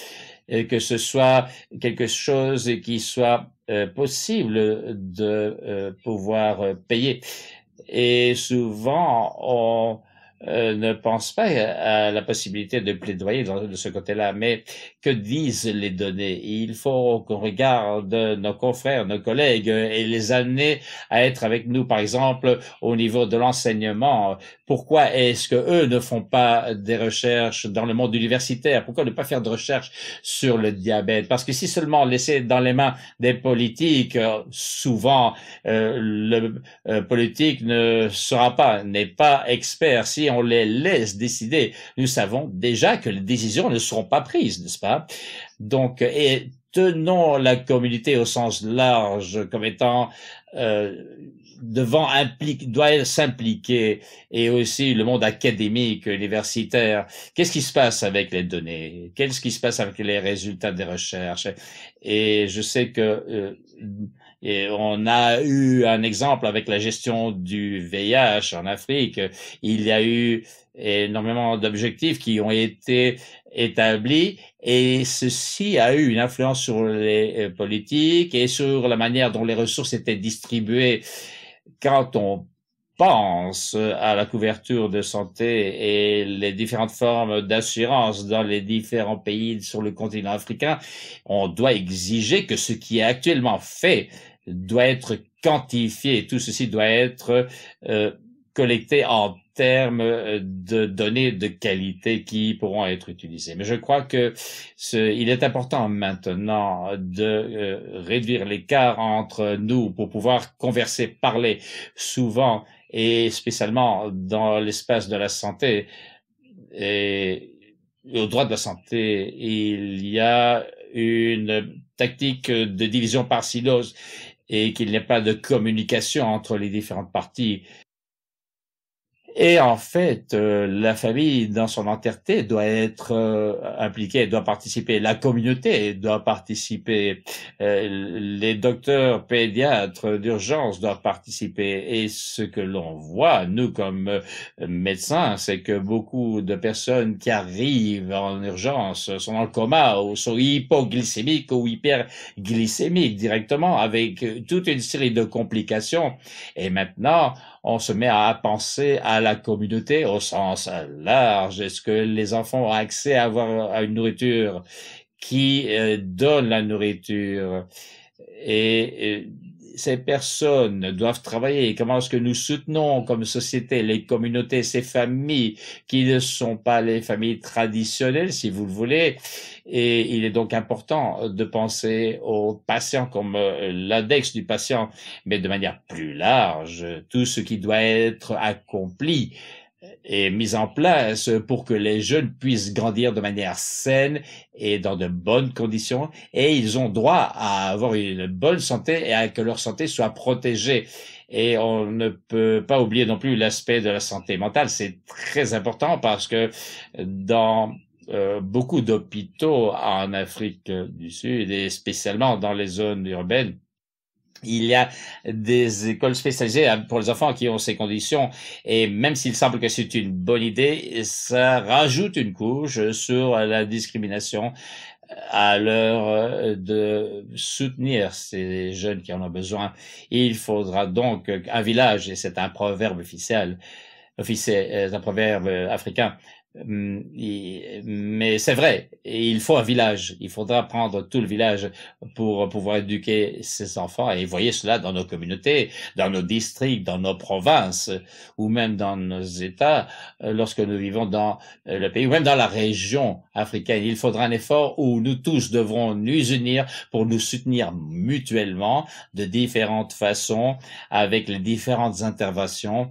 et que ce soit quelque chose qui soit euh, possible de euh, pouvoir payer. Et souvent, on euh, ne pense pas à la possibilité de plaidoyer de ce côté-là, mais que disent les données Il faut qu'on regarde nos confrères, nos collègues et les amener à être avec nous, par exemple, au niveau de l'enseignement. Pourquoi est-ce que eux ne font pas des recherches dans le monde universitaire Pourquoi ne pas faire de recherches sur le diabète Parce que si seulement laisser dans les mains des politiques, euh, souvent euh, le euh, politique ne sera pas, n'est pas expert. Si on les laisse décider, nous savons déjà que les décisions ne seront pas prises, n'est-ce pas Donc, et tenons la communauté au sens large comme étant devant implique, doit s'impliquer et aussi le monde académique, universitaire. Qu'est-ce qui se passe avec les données Qu'est-ce qui se passe avec les résultats des recherches Et je sais que euh, et on a eu un exemple avec la gestion du VIH en Afrique. Il y a eu énormément d'objectifs qui ont été établis et ceci a eu une influence sur les euh, politiques et sur la manière dont les ressources étaient distribuées quand on pense à la couverture de santé et les différentes formes d'assurance dans les différents pays sur le continent africain, on doit exiger que ce qui est actuellement fait doit être quantifié. Tout ceci doit être euh, collecté en termes euh, de données de qualité qui pourront être utilisées. Mais je crois que ce, il est important maintenant de euh, réduire l'écart entre nous pour pouvoir converser, parler souvent et spécialement dans l'espace de la santé. Et au droit de la santé, il y a une tactique de division par silos et qu'il n'y ait pas de communication entre les différentes parties. Et en fait, euh, la famille dans son entièreté doit être euh, impliquée, doit participer, la communauté doit participer, euh, les docteurs pédiatres d'urgence doivent participer. Et ce que l'on voit, nous comme médecins, c'est que beaucoup de personnes qui arrivent en urgence sont dans le coma ou sont hypoglycémiques ou hyperglycémiques directement avec toute une série de complications. Et maintenant, on se met à penser à la communauté au sens large. Est-ce que les enfants ont accès à avoir à une nourriture qui euh, donne la nourriture et, et ces personnes doivent travailler, comment est-ce que nous soutenons comme société les communautés, ces familles qui ne sont pas les familles traditionnelles, si vous le voulez. Et il est donc important de penser aux patients comme euh, l'index du patient, mais de manière plus large, tout ce qui doit être accompli est mise en place pour que les jeunes puissent grandir de manière saine et dans de bonnes conditions et ils ont droit à avoir une bonne santé et à que leur santé soit protégée. Et on ne peut pas oublier non plus l'aspect de la santé mentale. C'est très important parce que dans euh, beaucoup d'hôpitaux en Afrique du Sud et spécialement dans les zones urbaines, il y a des écoles spécialisées hein, pour les enfants qui ont ces conditions et même s'il semble que c'est une bonne idée, ça rajoute une couche sur la discrimination euh, à l'heure euh, de soutenir ces jeunes qui en ont besoin. Il faudra donc un village, et c'est un proverbe officiel, officiel, euh, un proverbe africain, Hum, mais c'est vrai, il faut un village. Il faudra prendre tout le village pour pouvoir éduquer ses enfants. Et voyez cela dans nos communautés, dans nos districts, dans nos provinces, ou même dans nos États, euh, lorsque nous vivons dans euh, le pays, ou même dans la région africaine. Il faudra un effort où nous tous devrons nous unir pour nous soutenir mutuellement de différentes façons, avec les différentes interventions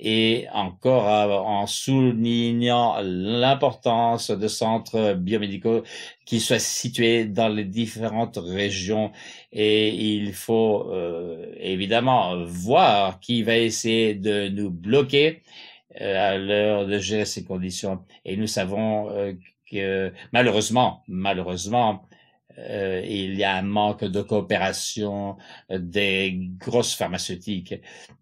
et encore euh, en soulignant l'importance de centres biomédicaux qui soient situés dans les différentes régions. Et il faut euh, évidemment voir qui va essayer de nous bloquer euh, à l'heure de gérer ces conditions. Et nous savons que malheureusement, malheureusement, euh, il y a un manque de coopération euh, des grosses pharmaceutiques.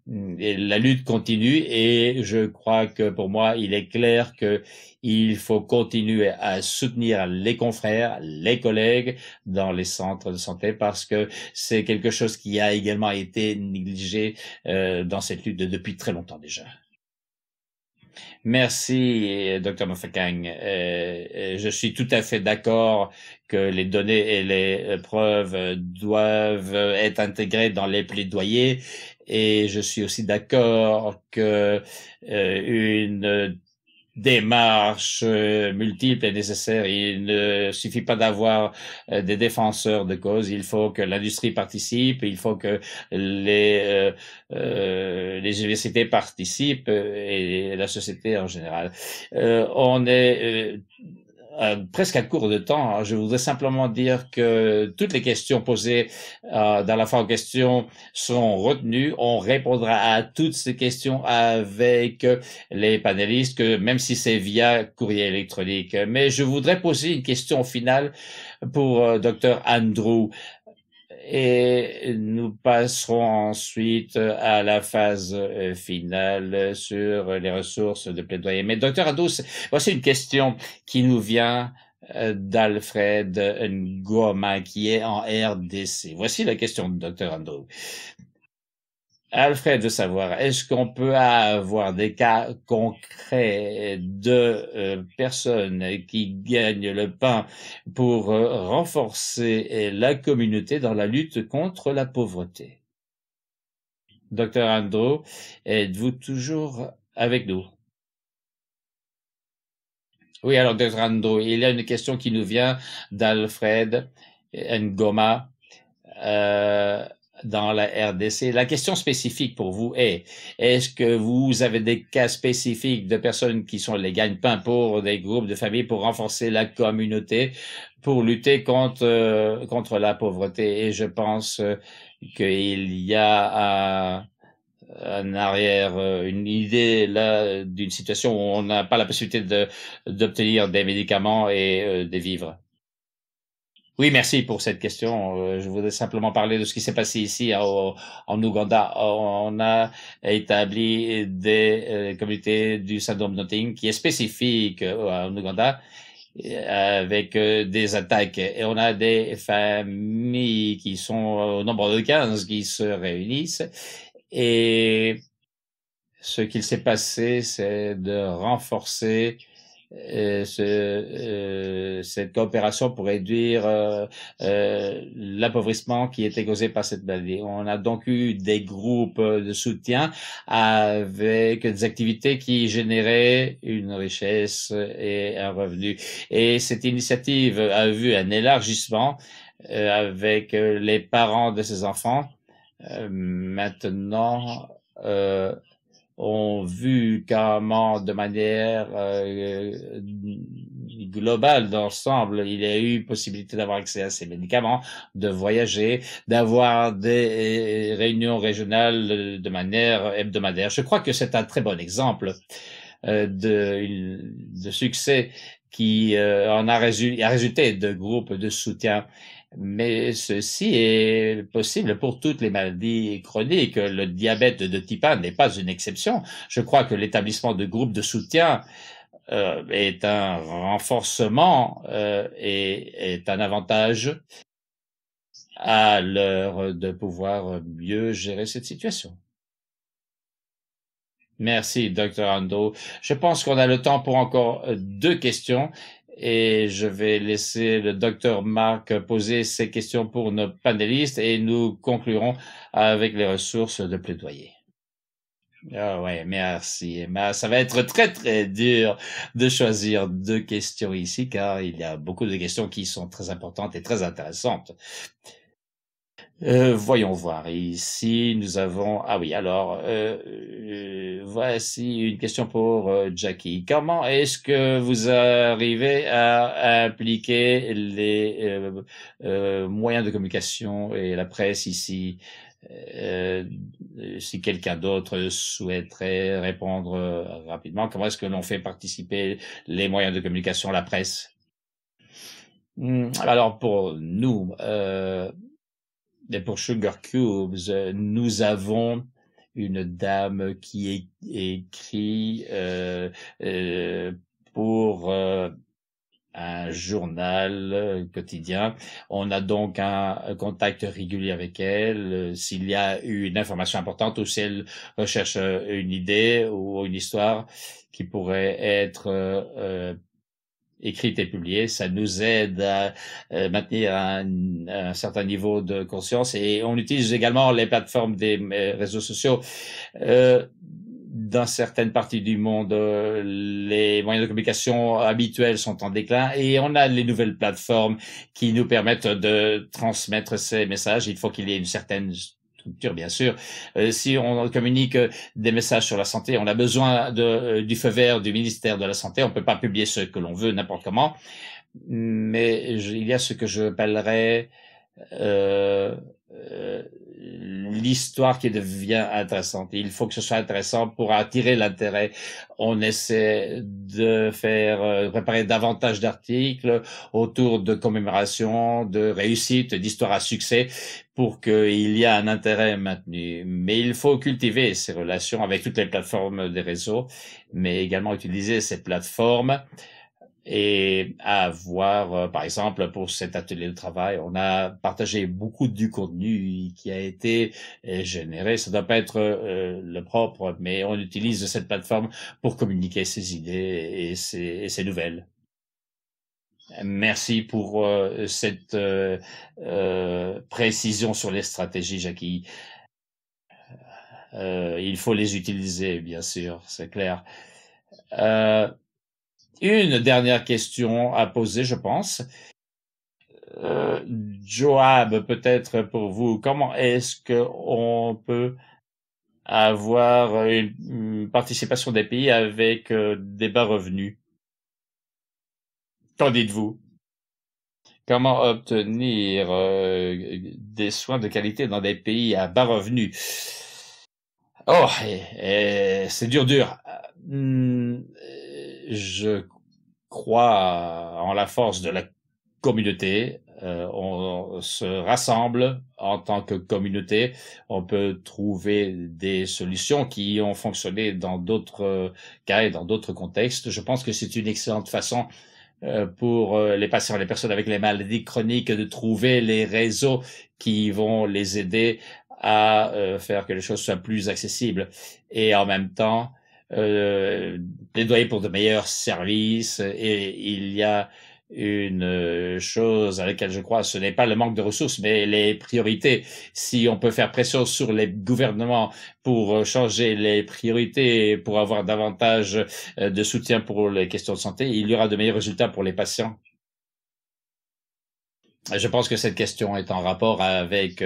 Mm, et la lutte continue et je crois que pour moi, il est clair que il faut continuer à soutenir les confrères, les collègues dans les centres de santé parce que c'est quelque chose qui a également été négligé euh, dans cette lutte depuis très longtemps déjà. Merci, euh, Dr. Mofakang. Euh, euh, je suis tout à fait d'accord que les données et les preuves doivent être intégrées dans les plaidoyers et je suis aussi d'accord que une démarche euh, multiple et nécessaires. Il ne suffit pas d'avoir euh, des défenseurs de cause. Il faut que l'industrie participe. Il faut que les euh, les universités participent et la société en général. on est euh, presque à court de temps. Hein. Je voudrais simplement dire que toutes les questions posées euh, dans la fin en question sont retenues. On répondra à toutes ces questions avec les panélistes, même si c'est via courrier électronique. Mais je voudrais poser une question finale pour euh, Dr. Andrew et nous passerons ensuite euh, à la phase euh, finale sur les ressources de plaidoyer. Mais docteur Adous, voici une question qui nous vient euh, d'Alfred Ngoma qui est en RDC. Voici la question de docteur Andrew. Alfred veut savoir, est-ce qu'on peut avoir des cas concrets de euh, personnes qui gagnent le pain pour euh, renforcer euh, la communauté dans la lutte contre la pauvreté Docteur Andrew, êtes-vous toujours avec nous Oui, alors Docteur Andrew, il y a une question qui nous vient d'Alfred Ngoma dans la RDC. La question spécifique pour vous est, est-ce que vous avez des cas spécifiques de personnes qui sont les gagne-pains pour des groupes de familles pour renforcer la communauté, pour lutter contre, euh, contre la pauvreté? Et je pense euh, qu'il y a un, arrière, euh, une idée là d'une situation où on n'a pas la possibilité d'obtenir des médicaments et des vivres. Oui, merci pour cette question. Euh, je voudrais simplement parler de ce qui s'est passé ici euh, en, Ouganda. Euh, on a établi des communautés du syndrome Notting qui est spécifique en Ouganda avec des attaques. Et on a des familles qui sont au nombre de 15 qui se réunissent. Et ce qu'il s'est passé, c'est de renforcer euh, ce, euh, cette coopération pour réduire euh, l'appauvrissement qui était causé par cette maladie. On a donc eu des groupes de soutien avec des activités qui généraient une richesse et un revenu. Et cette initiative a vu un élargissement avec les parents de ces enfants. maintenant, euh, ont vu comment, de manière euh, euh globale d'ensemble. Il a eu possibilité d'avoir accès à ces médicaments, de voyager, d'avoir des euh, réunions régionales euh, de manière hebdomadaire. Je crois que c'est un très bon exemple de, de, succès qui en a a résulté de groupes de soutien mais ceci est possible pour toutes les maladies chroniques. Le diabète de type 1 n'est pas une exception. Je crois que l'établissement de groupes de soutien euh, est un renforcement euh, et est un avantage à l'heure de pouvoir mieux gérer cette situation. Merci, Dr. Ando. Je pense qu'on a le temps pour encore deux questions et je vais laisser le docteur Marc poser ses questions pour nos panélistes et nous conclurons avec les ressources de plaidoyer. Ah ouais, merci Emma. Ça va être très très dur de choisir deux questions ici car il y a beaucoup de questions qui sont très importantes et très intéressantes. Euh, voyons voir. Ici, nous avons. Ah oui, alors euh, euh, voici une question pour Jackie. Comment est-ce que vous arrivez à impliquer les moyens de communication et la presse ici Si quelqu'un d'autre souhaiterait répondre rapidement, comment est-ce que l'on fait participer les moyens de communication, la presse hmm, Alors pour nous. Euh, mais ben, pour Sugar Cubes, nous avons une dame qui écrit euh, euh pour euh, un journal quotidien. On a donc un contact régulier avec elle. S'il y a une information importante ou si elle recherche une idée ou une histoire qui pourrait être euh, écrite et publiée, ça nous aide à euh, maintenir un, un, certain niveau de conscience et on utilise également les plateformes des euh, réseaux sociaux. Euh, dans certaines parties du monde, euh, les moyens de communication habituels sont en déclin et on a les nouvelles plateformes qui nous permettent de transmettre ces messages. Il faut qu'il y ait une certaine bien sûr. Euh, si on communique euh, des messages sur la santé, on a besoin de, euh, du feu vert du ministère de la Santé. On peut pas publier ce que l'on veut n'importe comment. Mais il y a ce que je appellerais euh, l'histoire qui devient intéressante. Il faut que ce soit intéressant pour attirer l'intérêt. On essaie de faire euh, préparer davantage d'articles autour de commémorations, de réussites, d'histoires à succès pour qu'il y ait un intérêt maintenu. Mais il faut cultiver ces relations avec toutes les plateformes des réseaux, mais également utiliser ces plateformes et à voir, euh, par exemple, pour cet atelier de travail, on a partagé beaucoup du contenu qui a été euh, généré. Ça ne doit pas être euh, le propre, mais on utilise cette plateforme pour communiquer ses idées et ses, nouvelles. Merci pour cette précision sur les stratégies, Jackie. il faut les utiliser, bien sûr, c'est clair une dernière question à poser, je pense. Euh, Joab, peut-être pour vous, comment est-ce qu'on peut avoir une, participation des pays avec euh, des bas revenus Qu'en dites-vous Comment obtenir euh, des soins de qualité dans des pays à bas revenus Oh, c'est dur, dur. Hmm, je crois en la force de la communauté. on, euh, on se rassemble en tant que communauté. On peut trouver des solutions qui ont fonctionné dans d'autres euh, cas et dans d'autres contextes. Je pense que c'est une excellente façon euh, pour les patients, les personnes avec les maladies chroniques, de trouver les réseaux qui vont les aider à faire que les choses soient plus accessibles. Et en même temps, plaidoyer euh, pour de meilleurs services et il y a une euh, chose à laquelle je crois, ce n'est pas le manque de ressources, mais les priorités. Si on peut faire pression sur les gouvernements pour euh, changer les priorités, pour avoir davantage de soutien pour les questions de santé, il y aura de meilleurs résultats pour les patients. Je pense que cette question est en rapport avec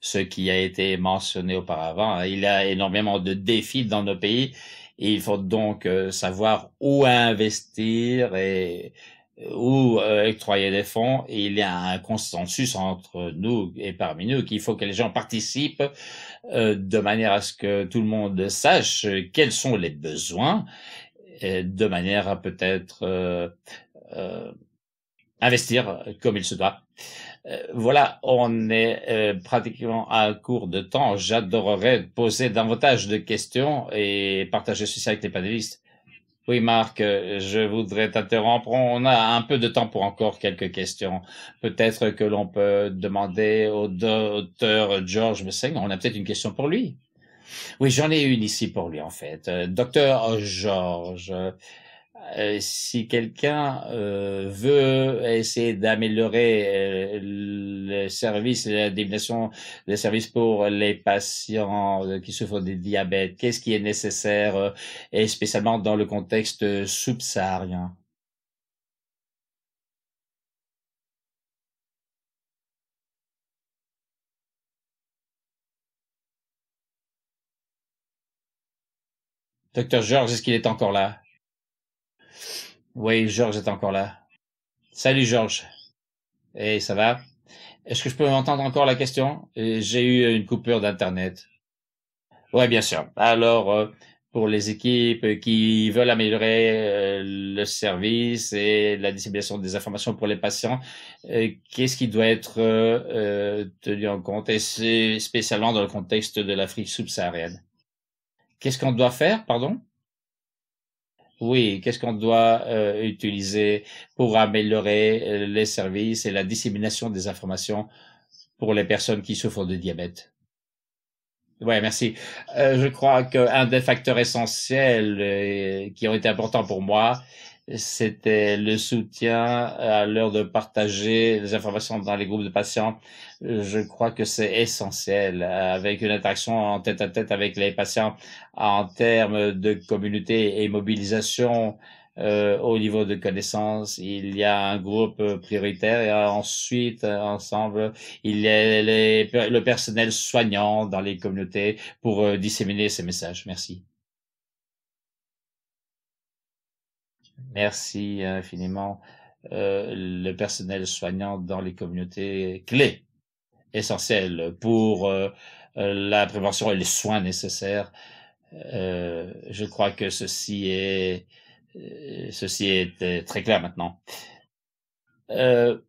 ce qui a été mentionné auparavant. Il y a énormément de défis dans nos pays il faut donc euh, savoir où investir et où euh, octroyer des fonds. il y a un consensus entre nous et parmi nous qu'il faut que les gens participent euh, de manière à ce que tout le monde sache quels sont les besoins, de manière à peut-être investir euh, comme il se doit. Euh, voilà, on est euh, pratiquement à court de temps. J'adorerais poser davantage de questions et partager ceci avec les panélistes. Oui, Marc, je voudrais t'interrompre. On a un peu de temps pour encore quelques questions. Peut-être que l'on peut demander au docteur George Messing. On a peut-être une question pour lui. Oui, j'en ai une ici pour lui, en fait. Docteur George, euh, si quelqu'un euh, veut essayer d'améliorer euh, le service, la des services pour les patients euh, qui souffrent de diabète, qu'est-ce qui est nécessaire et spécialement dans le contexte subsaharien Docteur Georges, est-ce qu'il est encore là oui, Georges est encore là. Salut Georges. Eh, ça va Est-ce que je peux entendre encore la question eh, J'ai eu une coupure d'Internet. Oui, bien sûr. Alors, euh, pour les équipes qui veulent améliorer euh, le service et la dissimulation des informations pour les patients, euh, qu'est-ce qui doit être tenu en compte, et c'est spécialement dans le contexte de l'Afrique subsaharienne Qu'est-ce qu'on doit faire, pardon oui, qu'est-ce qu'on doit euh, utiliser pour améliorer euh, les services et la dissémination des informations pour les personnes qui souffrent de diabète Ouais, merci. Euh, je crois qu'un des facteurs essentiels qui ont été importants pour moi, c'était le soutien à l'heure de partager les informations dans les groupes de patients. Je crois que c'est essentiel avec une interaction en tête à tête avec les patients en termes de communauté et mobilisation. Euh, au niveau de connaissances, il y a un groupe prioritaire et ensuite, ensemble, il y a le personnel soignant dans les communautés pour euh, disséminer ces messages. Merci. Merci euh, infiniment euh, le personnel soignant dans les communautés clés, essentielles pour euh, euh, la prévention et les soins nécessaires. Euh, je crois que ceci est ceci est très clair maintenant.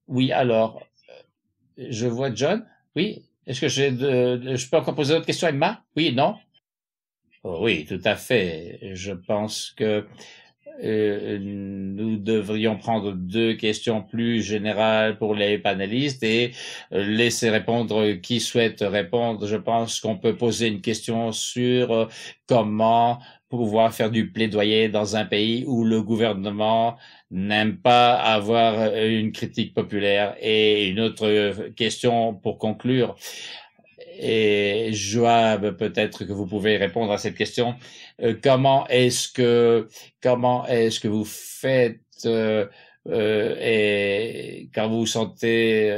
oui, alors, je vois John. Oui, est-ce que j'ai je peux encore poser d'autres questions, Emma Oui, non oh Oui, tout à fait. Je pense que euh, euh, nous devrions prendre deux questions plus générales pour les panélistes et euh, laisser répondre qui souhaite répondre. Je pense qu'on peut poser une question sur comment pouvoir faire du plaidoyer dans un pays où le gouvernement n'aime pas avoir une critique populaire. Et une autre question pour conclure. Et Joab, peut-être que vous pouvez répondre à cette question. Euh, comment est-ce que comment est-ce que vous faites euh, euh, et quand vous vous sentez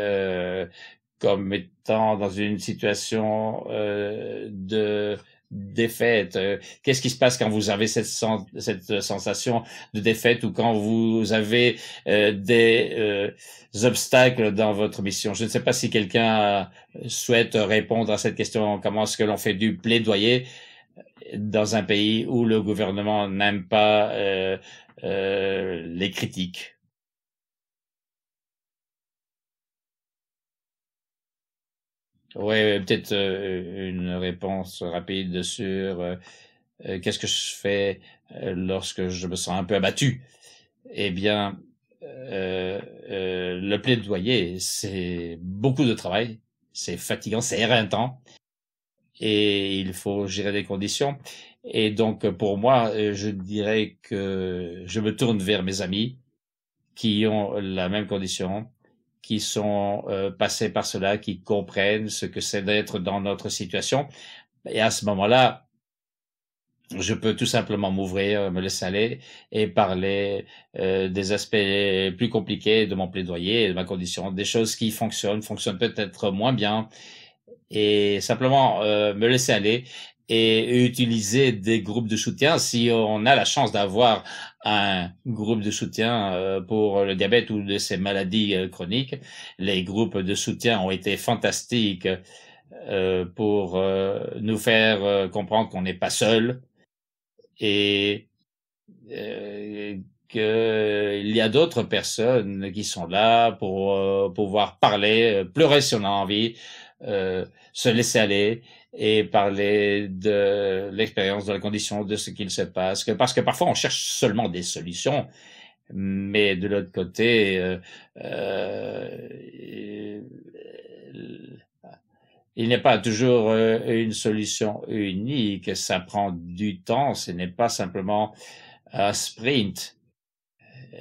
comme étant dans une situation de défaite Qu'est-ce qui se passe quand vous avez cette, sensation de défaite ou quand vous avez des obstacles dans votre mission Je ne sais pas si quelqu'un souhaite répondre à cette question. Comment est-ce que l'on fait du plaidoyer dans un pays où le gouvernement n'aime pas euh, euh les critiques. Oui, peut-être euh, une réponse rapide sur euh, qu'est-ce que je fais lorsque je me sens un peu abattu. Eh bien, le plaidoyer, c'est beaucoup de travail, c'est fatigant, c'est éreintant, et il faut gérer les conditions. Et donc, pour moi, euh, je dirais que je me tourne vers mes amis qui ont la même condition, qui sont euh, passés par cela, qui comprennent ce que c'est d'être dans notre situation. Et à ce moment-là, je peux tout simplement m'ouvrir, euh, me laisser aller et parler des aspects plus compliqués de mon plaidoyer, de ma condition, des choses qui fonctionnent, fonctionnent peut-être moins bien, et simplement euh, me laisser aller et utiliser des groupes de soutien si on a la chance d'avoir un groupe de soutien euh, pour le diabète ou de ces maladies euh, chroniques. Les groupes de soutien ont été fantastiques pour nous faire comprendre qu'on n'est pas seul et qu'il y a d'autres personnes qui sont là pour pouvoir parler, pleurer si on a envie, euh, se laisser aller et parler de l'expérience, de la condition, de ce qu'il se passe. Que, parce que parfois, on cherche seulement des solutions, mais de l'autre côté, euh, euh il n'est pas toujours euh, une solution unique. Ça prend du temps. Ce n'est pas simplement un sprint.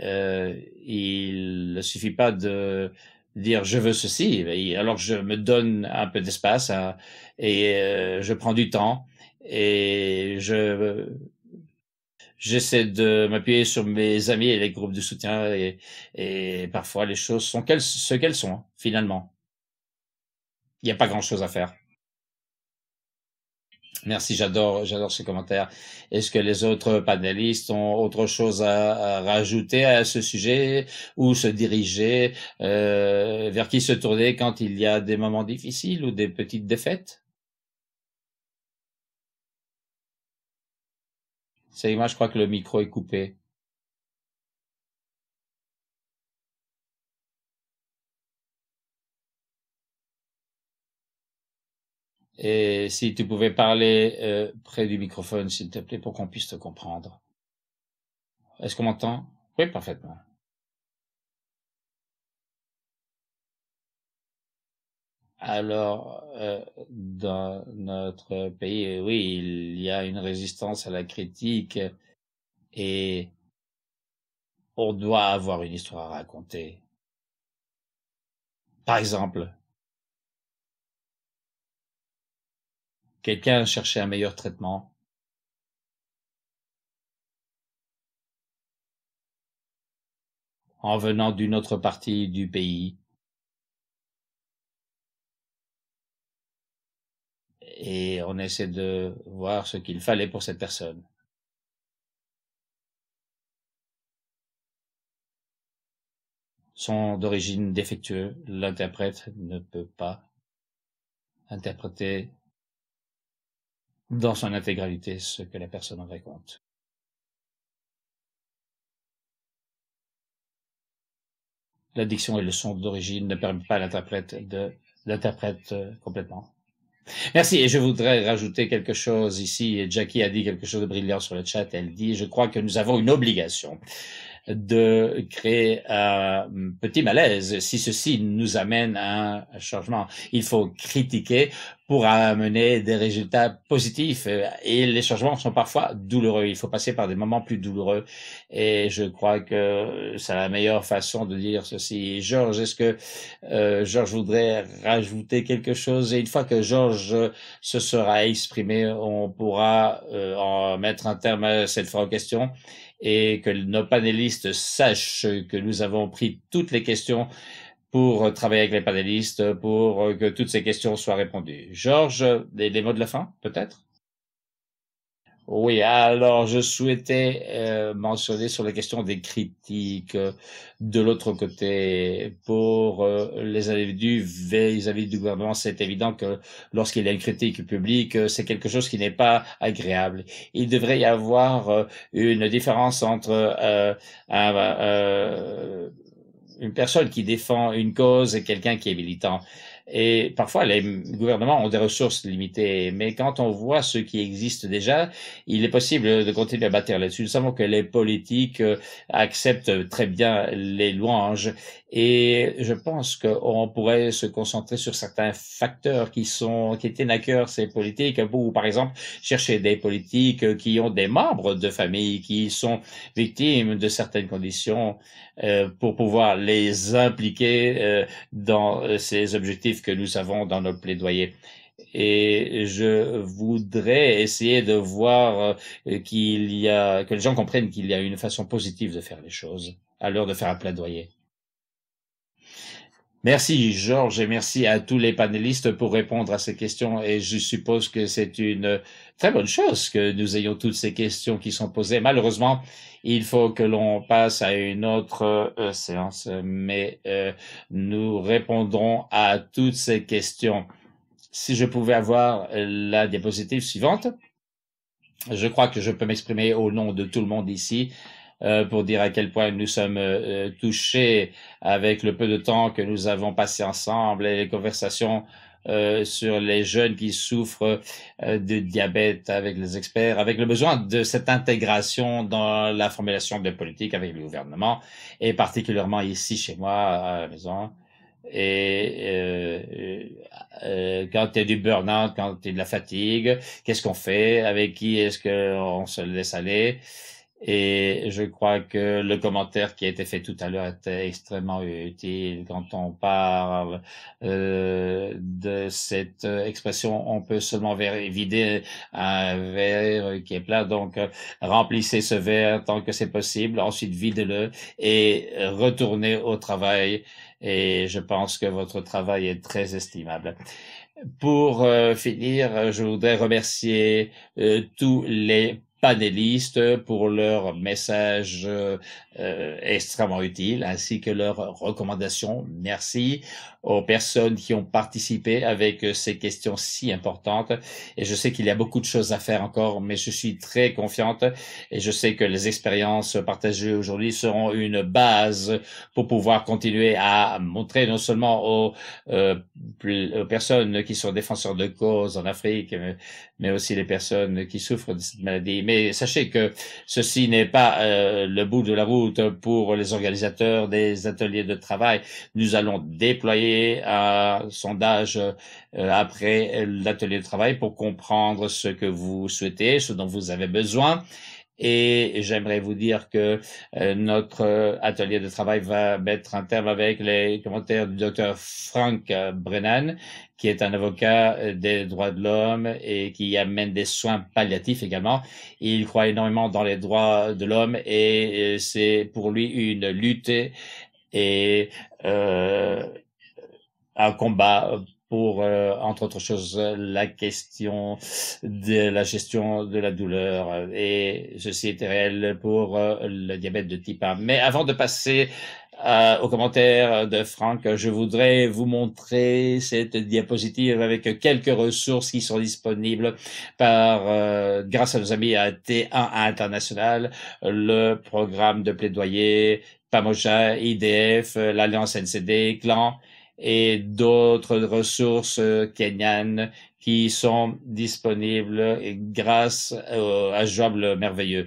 Euh, il ne suffit pas de dire je veux ceci. alors je me donne un peu d'espace hein, et euh, je prends du temps et je j'essaie de m'appuyer sur mes amis et les groupes de soutien et, et parfois les choses sont quelles, ce qu'elles sont hein, finalement. Il n'y a pas grand chose à faire. Merci, j'adore, j'adore ce commentaire. Est-ce que les autres panélistes ont autre chose à, rajouter à ce sujet ou se diriger euh, vers qui se tourner quand il y a des moments difficiles ou des petites défaites je crois que le micro est coupé. Et si tu pouvais parler euh, près du microphone, s'il te plaît, pour qu'on puisse te comprendre. Est-ce qu'on m'entend Oui, parfaitement. Alors, euh, dans notre pays, euh, oui, il y a une résistance à la critique et on doit avoir une histoire à raconter. Par exemple, Quelqu'un cherchait un meilleur traitement. en venant d'une autre partie du pays. Et on essaie de voir ce qu'il fallait pour cette personne. Son d'origine défectueux, l'interprète ne peut pas interpréter dans son intégralité ce que la personne raconte. La diction et le son d'origine ne permettent pas à l'interprète de l'interprète euh, complètement. Merci. Et je voudrais rajouter quelque chose ici. Jackie a dit quelque chose de brillant sur le chat. Elle dit, je crois que nous avons une obligation de créer un euh, petit malaise si ceci nous amène à un changement. Il faut critiquer pour amener des résultats positifs. Euh, et les changements sont parfois douloureux. Il faut passer par des moments plus douloureux. Et je crois que c'est la meilleure façon de dire ceci. Georges, est-ce que euh, Georges voudrait rajouter quelque chose Et une fois que Georges se sera exprimé, on pourra en mettre un terme à cette fois en question et que nos panélistes sachent que nous avons pris toutes les questions pour euh, travailler avec les panélistes, pour euh, que toutes ces questions soient répondues. Georges, les, mots de la fin, peut-être oui, alors je souhaitais euh, mentionner sur la question des critiques euh, de l'autre côté pour euh, les individus vis-à-vis du gouvernement, c'est évident que lorsqu'il y a une critique publique, c'est quelque chose qui n'est pas agréable. Il devrait y avoir une différence entre une personne qui défend une cause et quelqu'un qui est militant. Et parfois, les gouvernements ont des ressources limitées, mais quand on voit ce qui existe déjà, il est possible de continuer à bâtir là-dessus. Nous savons que les politiques euh, acceptent très bien les louanges et je pense qu'on pourrait se concentrer sur certains facteurs qui sont qui étaient à cœur ces politiques, ou par exemple chercher des politiques qui ont des membres de famille qui sont victimes de certaines conditions euh, pour pouvoir les impliquer euh, dans euh, ces objectifs que nous avons dans notre plaidoyer. Et je voudrais essayer de voir qu'il y a, que les gens comprennent qu'il y a une façon positive de faire les choses à l'heure de faire un plaidoyer. Merci Georges et merci à tous les panélistes pour répondre à ces questions et je suppose que c'est une très bonne chose que nous ayons toutes ces questions qui sont posées. Malheureusement, il faut que l'on passe à une autre euh, séance, mais euh, nous répondrons à toutes ces questions. Si je pouvais avoir la diapositive suivante, je crois que je peux m'exprimer au nom de tout le monde ici euh, pour dire à quel point nous sommes touchés avec le peu de temps que nous avons passé ensemble et les conversations euh, sur les jeunes qui souffrent euh, de diabète avec les experts, avec le besoin de cette intégration dans la formulation des politiques avec le gouvernement, et particulièrement ici chez moi à la maison. Et euh, quand il y du burn-out, quand il y de la fatigue, qu'est-ce qu'on fait Avec qui est-ce qu'on se laisse aller et je crois que le commentaire qui a été fait tout à l'heure était extrêmement utile quand on parle euh, de cette expression on peut seulement vider un verre qui est plat », Donc remplissez ce verre tant que c'est possible, ensuite videz-le et retournez au travail. Et je pense que votre travail est très estimable. Pour euh, finir, je voudrais remercier euh, tous les panélistes pour leur message euh, euh, extrêmement utile ainsi que leurs recommandations. Merci aux personnes qui ont participé avec euh, ces questions si importantes. Et je sais qu'il y a beaucoup de choses à faire encore, mais je suis très confiante et je sais que les expériences partagées aujourd'hui seront une base pour pouvoir continuer à montrer non seulement aux, euh, personnes qui sont défenseurs de cause en Afrique, mais aussi les personnes qui souffrent de cette maladie. Mais sachez que ceci n'est pas le bout de la route pour les organisateurs des ateliers de travail. Nous allons déployer un sondage euh, après l'atelier de travail pour comprendre ce que vous souhaitez, ce dont vous avez besoin et j'aimerais vous dire que euh, notre euh, atelier de travail va mettre un terme avec les commentaires du docteur Frank euh, Brennan, qui est un avocat des droits de l'homme et qui amène des soins palliatifs également. Il croit énormément dans les droits de l'homme et c'est pour lui une lutte et un combat pour, euh, entre autres choses, la question de la gestion de la douleur. Et ceci était réel pour euh, le diabète de type 1. Mais avant de passer euh, aux commentaires de Franck, je voudrais vous montrer cette diapositive avec quelques ressources qui sont disponibles par, grâce à nos amis à T1 International, le programme de plaidoyer Pamoja, IDF, l'Alliance NCD, Clan, et d'autres ressources euh, kenyanes qui sont disponibles grâce euh, à Joable Merveilleux.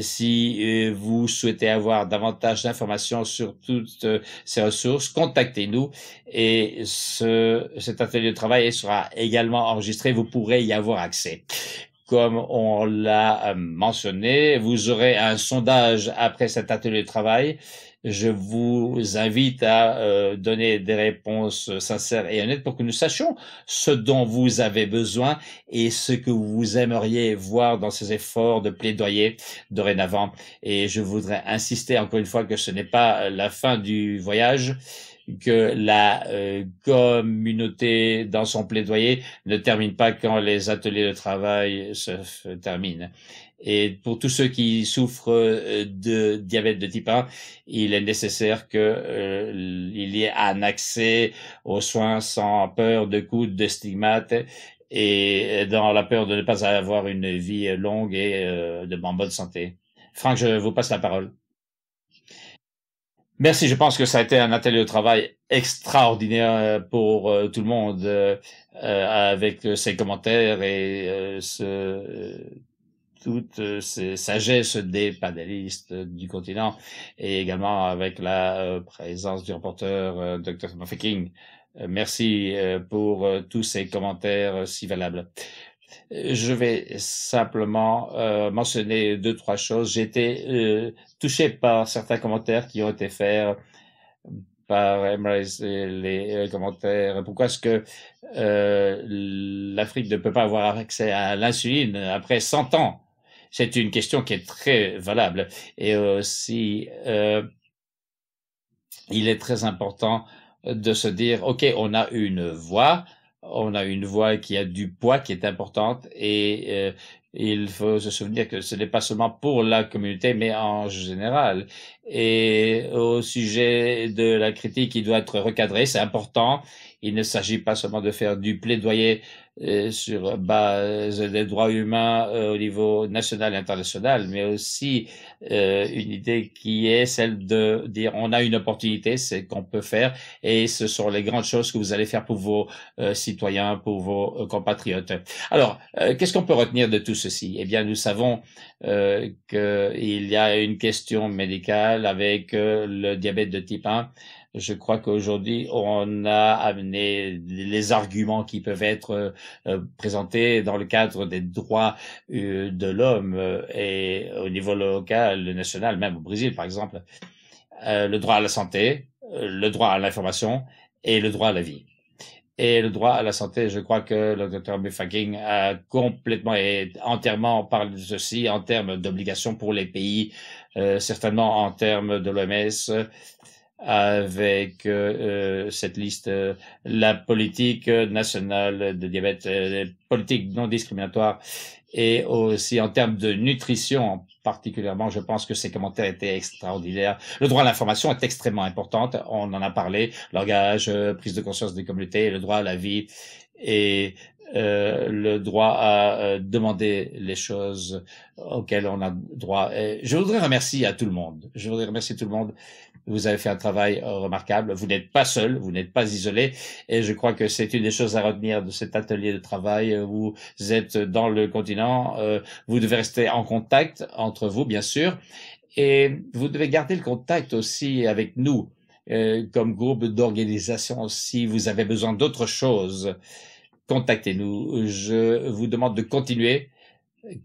Si euh, vous souhaitez avoir davantage d'informations sur toutes ces ressources, contactez-nous et ce, cet atelier de travail sera également enregistré. Vous pourrez y avoir accès comme on l'a mentionné, vous aurez un sondage après cet atelier de travail je vous invite à euh, donner des réponses sincères et honnêtes pour que nous sachions ce dont vous avez besoin et ce que vous aimeriez voir dans ces efforts de plaidoyer dorénavant. Et je voudrais insister encore une fois que ce n'est pas la fin du voyage que la euh, communauté dans son plaidoyer ne termine pas quand les ateliers de travail se terminent. Et pour tous ceux qui souffrent euh, de diabète de type 1, il est nécessaire que euh, il y ait un accès aux soins sans peur de coûts, de stigmates et dans la peur de ne pas avoir une vie longue et euh, de bonne santé. Franck, je vous passe la parole. Merci, je pense que ça a été un atelier de travail extraordinaire pour tout le monde avec ces commentaires et ce toutes euh, ces sagesse des panélistes du continent et également avec la euh, présence du reporter Dr. Murphy King. Merci euh, pour tous ces commentaires si valables. Je vais simplement mentionner deux, trois choses. J'ai été touché par certains commentaires qui ont été faits par Emrys, les commentaires. Pourquoi est-ce que l'Afrique ne peut pas avoir accès à l'insuline après 100 ans c'est une question qui est très valable. Et aussi, euh, euh, il est très important de se dire, OK, on a une voix, on a une voix qui a du poids, qui est importante, et euh, il faut se souvenir que ce n'est pas seulement pour la communauté, mais en général. Et au sujet de la critique, il doit être recadré, c'est important. Il ne s'agit pas seulement de faire du plaidoyer sur euh, base euh, des droits humains euh, au niveau national et international, mais aussi euh, une idée qui est celle de dire on a une opportunité, c'est qu'on peut faire, et ce sont les grandes choses que vous allez faire pour vos citoyens, pour vos compatriotes. Alors, qu'est-ce qu'on peut retenir de tout ceci Eh bien, nous savons qu'il y a une question médicale avec le diabète de type 1 je crois qu'aujourd'hui, on a amené les arguments qui peuvent être euh, euh, présentés dans le cadre des droits euh, de l'homme et au niveau local, national, même au Brésil, par exemple, le droit à la santé, le droit à l'information et le droit à la vie et le droit à la santé. Je crois que le docteur Buffaking a complètement et entièrement parlé de ceci en termes d'obligations pour les pays, certainement en termes de l'OMS avec euh, euh, cette liste, euh, la politique nationale de diabète, euh, politique non discriminatoire et aussi en termes de nutrition particulièrement, je pense que ces commentaires étaient extraordinaires. Le droit à l'information est extrêmement important, on en a parlé, langage, prise de conscience des communautés, le droit à la vie et le droit à demander les choses auxquelles on a droit. je voudrais remercier à tout le monde. Je voudrais remercier tout le monde vous avez fait un travail euh, remarquable. Vous n'êtes pas seul, vous n'êtes pas isolé. Et je crois que c'est une des choses à retenir de cet atelier de travail. Vous êtes dans le continent, euh, vous devez rester en contact entre vous, bien sûr. Et vous devez garder le contact aussi avec nous, euh, comme groupe d'organisation, si vous avez besoin d'autre chose. Contactez-nous. Je vous demande de continuer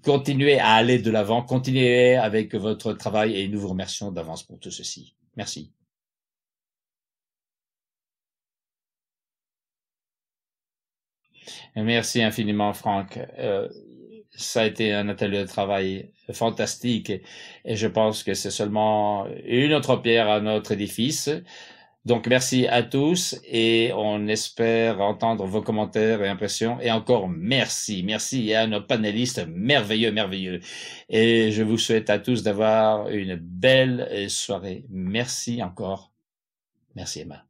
continuez à aller de l'avant, continuez avec votre travail et nous vous remercions d'avance pour tout ceci. Merci. Merci infiniment, Franck. Euh, ça a été un atelier de travail fantastique et je pense que c'est seulement une autre pierre à notre édifice donc merci à tous et on espère entendre vos commentaires et impressions. Et encore merci, merci à nos panélistes merveilleux, merveilleux. Et je vous souhaite à tous d'avoir une belle soirée. Merci encore. Merci Emma.